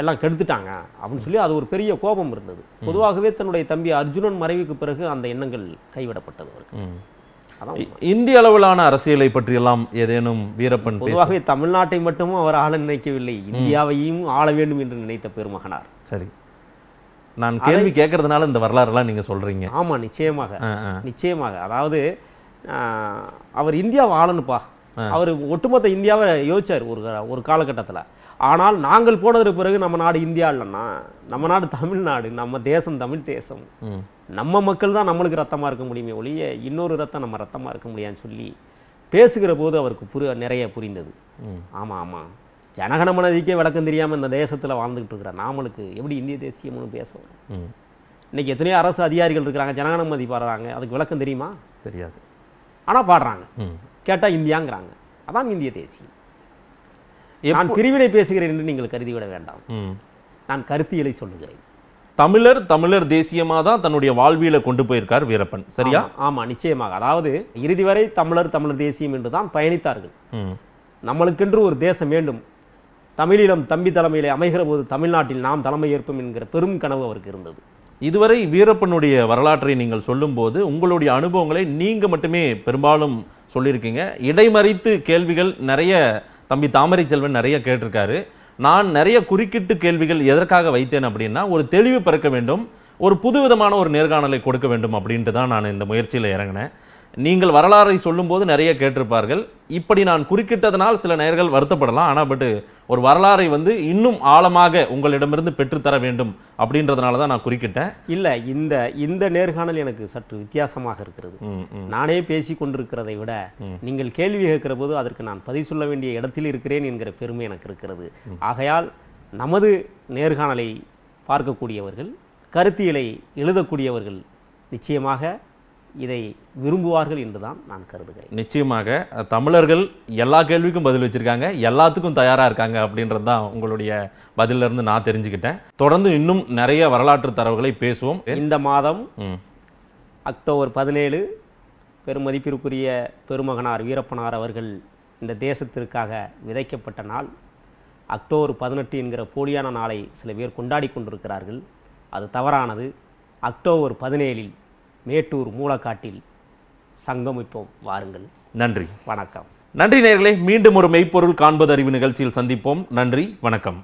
எல்லாம் கெடுத்துட்டாங்க அப்படின்னு சொல்லி அது ஒரு பெரிய கோபம் இருந்தது பொதுவாகவே தன்னுடைய தம்பி அர்ஜுனன் மறைவுக்கு பிறகு அந்த எண்ணங்கள் கைவிடப்பட்டது அவருக்கு இந்திய அளவிலான அரசியலை பற்றியெல்லாம் ஏதேனும் வீரப்பன் பொதுவாகவே தமிழ்நாட்டை மட்டுமும் அவர் ஆள நினைக்கவில்லை இந்தியாவையும் ஆள வேண்டும் என்று நினைத்த பெருமகனார் சரி நான் கேள்வி கேட்கறதுனால இந்த வரலாறுலாம் நீங்க சொல்றீங்க ஆமா நிச்சயமாக நிச்சயமாக அதாவது அவர் இந்தியாவை ஆளனுப்பா அவர் ஒட்டுமொத்த இந்தியாவை யோசிச்சார் ஒரு ஒரு காலகட்டத்தில் ஆனால் நாங்கள் போனதற்கு பிறகு நம்ம நாடு இந்தியா இல்லைன்னா நம்ம நாடு தமிழ்நாடு நம்ம தேசம் தமிழ் தேசம் நம்ம மக்கள் தான் நம்மளுக்கு ரத்தமாக இருக்க முடியுமே ஒழிய இன்னொரு ரத்தம் நம்ம ரத்தமாக இருக்க முடியான்னு சொல்லி பேசுகிற போது அவருக்கு புரிய நிறைய புரிந்தது ஆமாம் ஆமாம் ஜனகணமனதிக்கே விளக்கம் தெரியாமல் இந்த தேசத்தில் வாழ்ந்துக்கிட்டு இருக்கிற நாமளுக்கு எப்படி இந்திய தேசியம்னு பேச இன்றைக்கி எத்தனையோ அரசு அதிகாரிகள் இருக்கிறாங்க மதி பாடுறாங்க அதுக்கு விளக்கம் தெரியுமா தெரியாது ஆனால் பாடுறாங்க கேட்டால் இந்தியாங்கிறாங்க அதான் இந்திய தேசியம் நான் பிரிவினை பேசுகிறேன் என்று நீங்கள் கருதிவிட வேண்டாம் நான் கருத்தியலை சொல்லுகிறேன் தமிழர் தமிழர் தேசியமாக தான் தன்னுடைய வாழ்வியலை கொண்டு போயிருக்கார் வீரப்பன் சரியா ஆமாம் நிச்சயமாக அதாவது இறுதி வரை தமிழர் தமிழர் தேசியம் என்று தான் பயணித்தார்கள் நம்மளுக்கென்று ஒரு தேசம் வேண்டும் தமிழிலம் தம்பி தலைமையிலே அமைகிற போது தமிழ்நாட்டில் நாம் தலைமை ஏற்போம் என்கிற பெரும் கனவு அவருக்கு இருந்தது இதுவரை வீரப்பனுடைய வரலாற்றை நீங்கள் சொல்லும்போது உங்களுடைய அனுபவங்களை நீங்கள் மட்டுமே பெரும்பாலும் சொல்லியிருக்கீங்க இடைமறித்து கேள்விகள் நிறைய தம்பி தாமரை செல்வன் நிறைய கேட்டிருக்காரு நான் நிறைய குறுக்கிட்டு கேள்விகள் எதற்காக வைத்தேன் அப்படின்னா ஒரு தெளிவு பிறக்க வேண்டும் ஒரு புதுவிதமான ஒரு நேர்காணலை கொடுக்க வேண்டும் அப்படின்ட்டு தான் நான் இந்த முயற்சியில் இறங்கினேன் நீங்கள் வரலாறை சொல்லும்போது நிறைய கேட்டிருப்பார்கள் இப்படி நான் குறுக்கிட்டதனால் சில நேர்கள் வருத்தப்படலாம் ஆனால் பட்டு ஒரு வரலாறை வந்து இன்னும் ஆழமாக உங்களிடமிருந்து பெற்றுத்தர வேண்டும் அப்படின்றதுனால தான் நான் குறிக்கிட்டேன் இல்லை இந்த இந்த நேர்காணல் எனக்கு சற்று வித்தியாசமாக இருக்கிறது நானே பேசி கொண்டிருக்கிறதை விட நீங்கள் கேள்வி கேட்கிற போது அதற்கு நான் பதில் சொல்ல வேண்டிய இடத்தில் இருக்கிறேன் என்கிற பெருமை எனக்கு இருக்கிறது ஆகையால் நமது நேர்காணலை பார்க்கக்கூடியவர்கள் கருத்தியலை எழுதக்கூடியவர்கள் நிச்சயமாக இதை விரும்புவார்கள் என்று தான் நான் கருதுகிறேன் நிச்சயமாக தமிழர்கள் எல்லா கேள்விக்கும் பதில் வச்சுருக்காங்க எல்லாத்துக்கும் தயாராக இருக்காங்க அப்படின்றது தான் உங்களுடைய இருந்து நான் தெரிஞ்சுக்கிட்டேன் தொடர்ந்து இன்னும் நிறைய வரலாற்று தரவுகளை பேசுவோம் இந்த மாதம் அக்டோபர் பதினேழு பெருமதிப்பிற்குரிய பெருமகனார் வீரப்பனார் அவர்கள் இந்த தேசத்திற்காக விதைக்கப்பட்ட நாள் அக்டோபர் பதினெட்டு என்கிற போலியான நாளை சில பேர் கொண்டாடி கொண்டிருக்கிறார்கள் அது தவறானது அக்டோபர் பதினேழில் மேட்டூர் மூலக்காட்டில் சங்கமிப்போம் வாருங்கள் நன்றி வணக்கம் நன்றி நேர்களே மீண்டும் ஒரு மெய்ப்பொருள் காண்பது அறிவு நிகழ்ச்சியில் சந்திப்போம் நன்றி வணக்கம்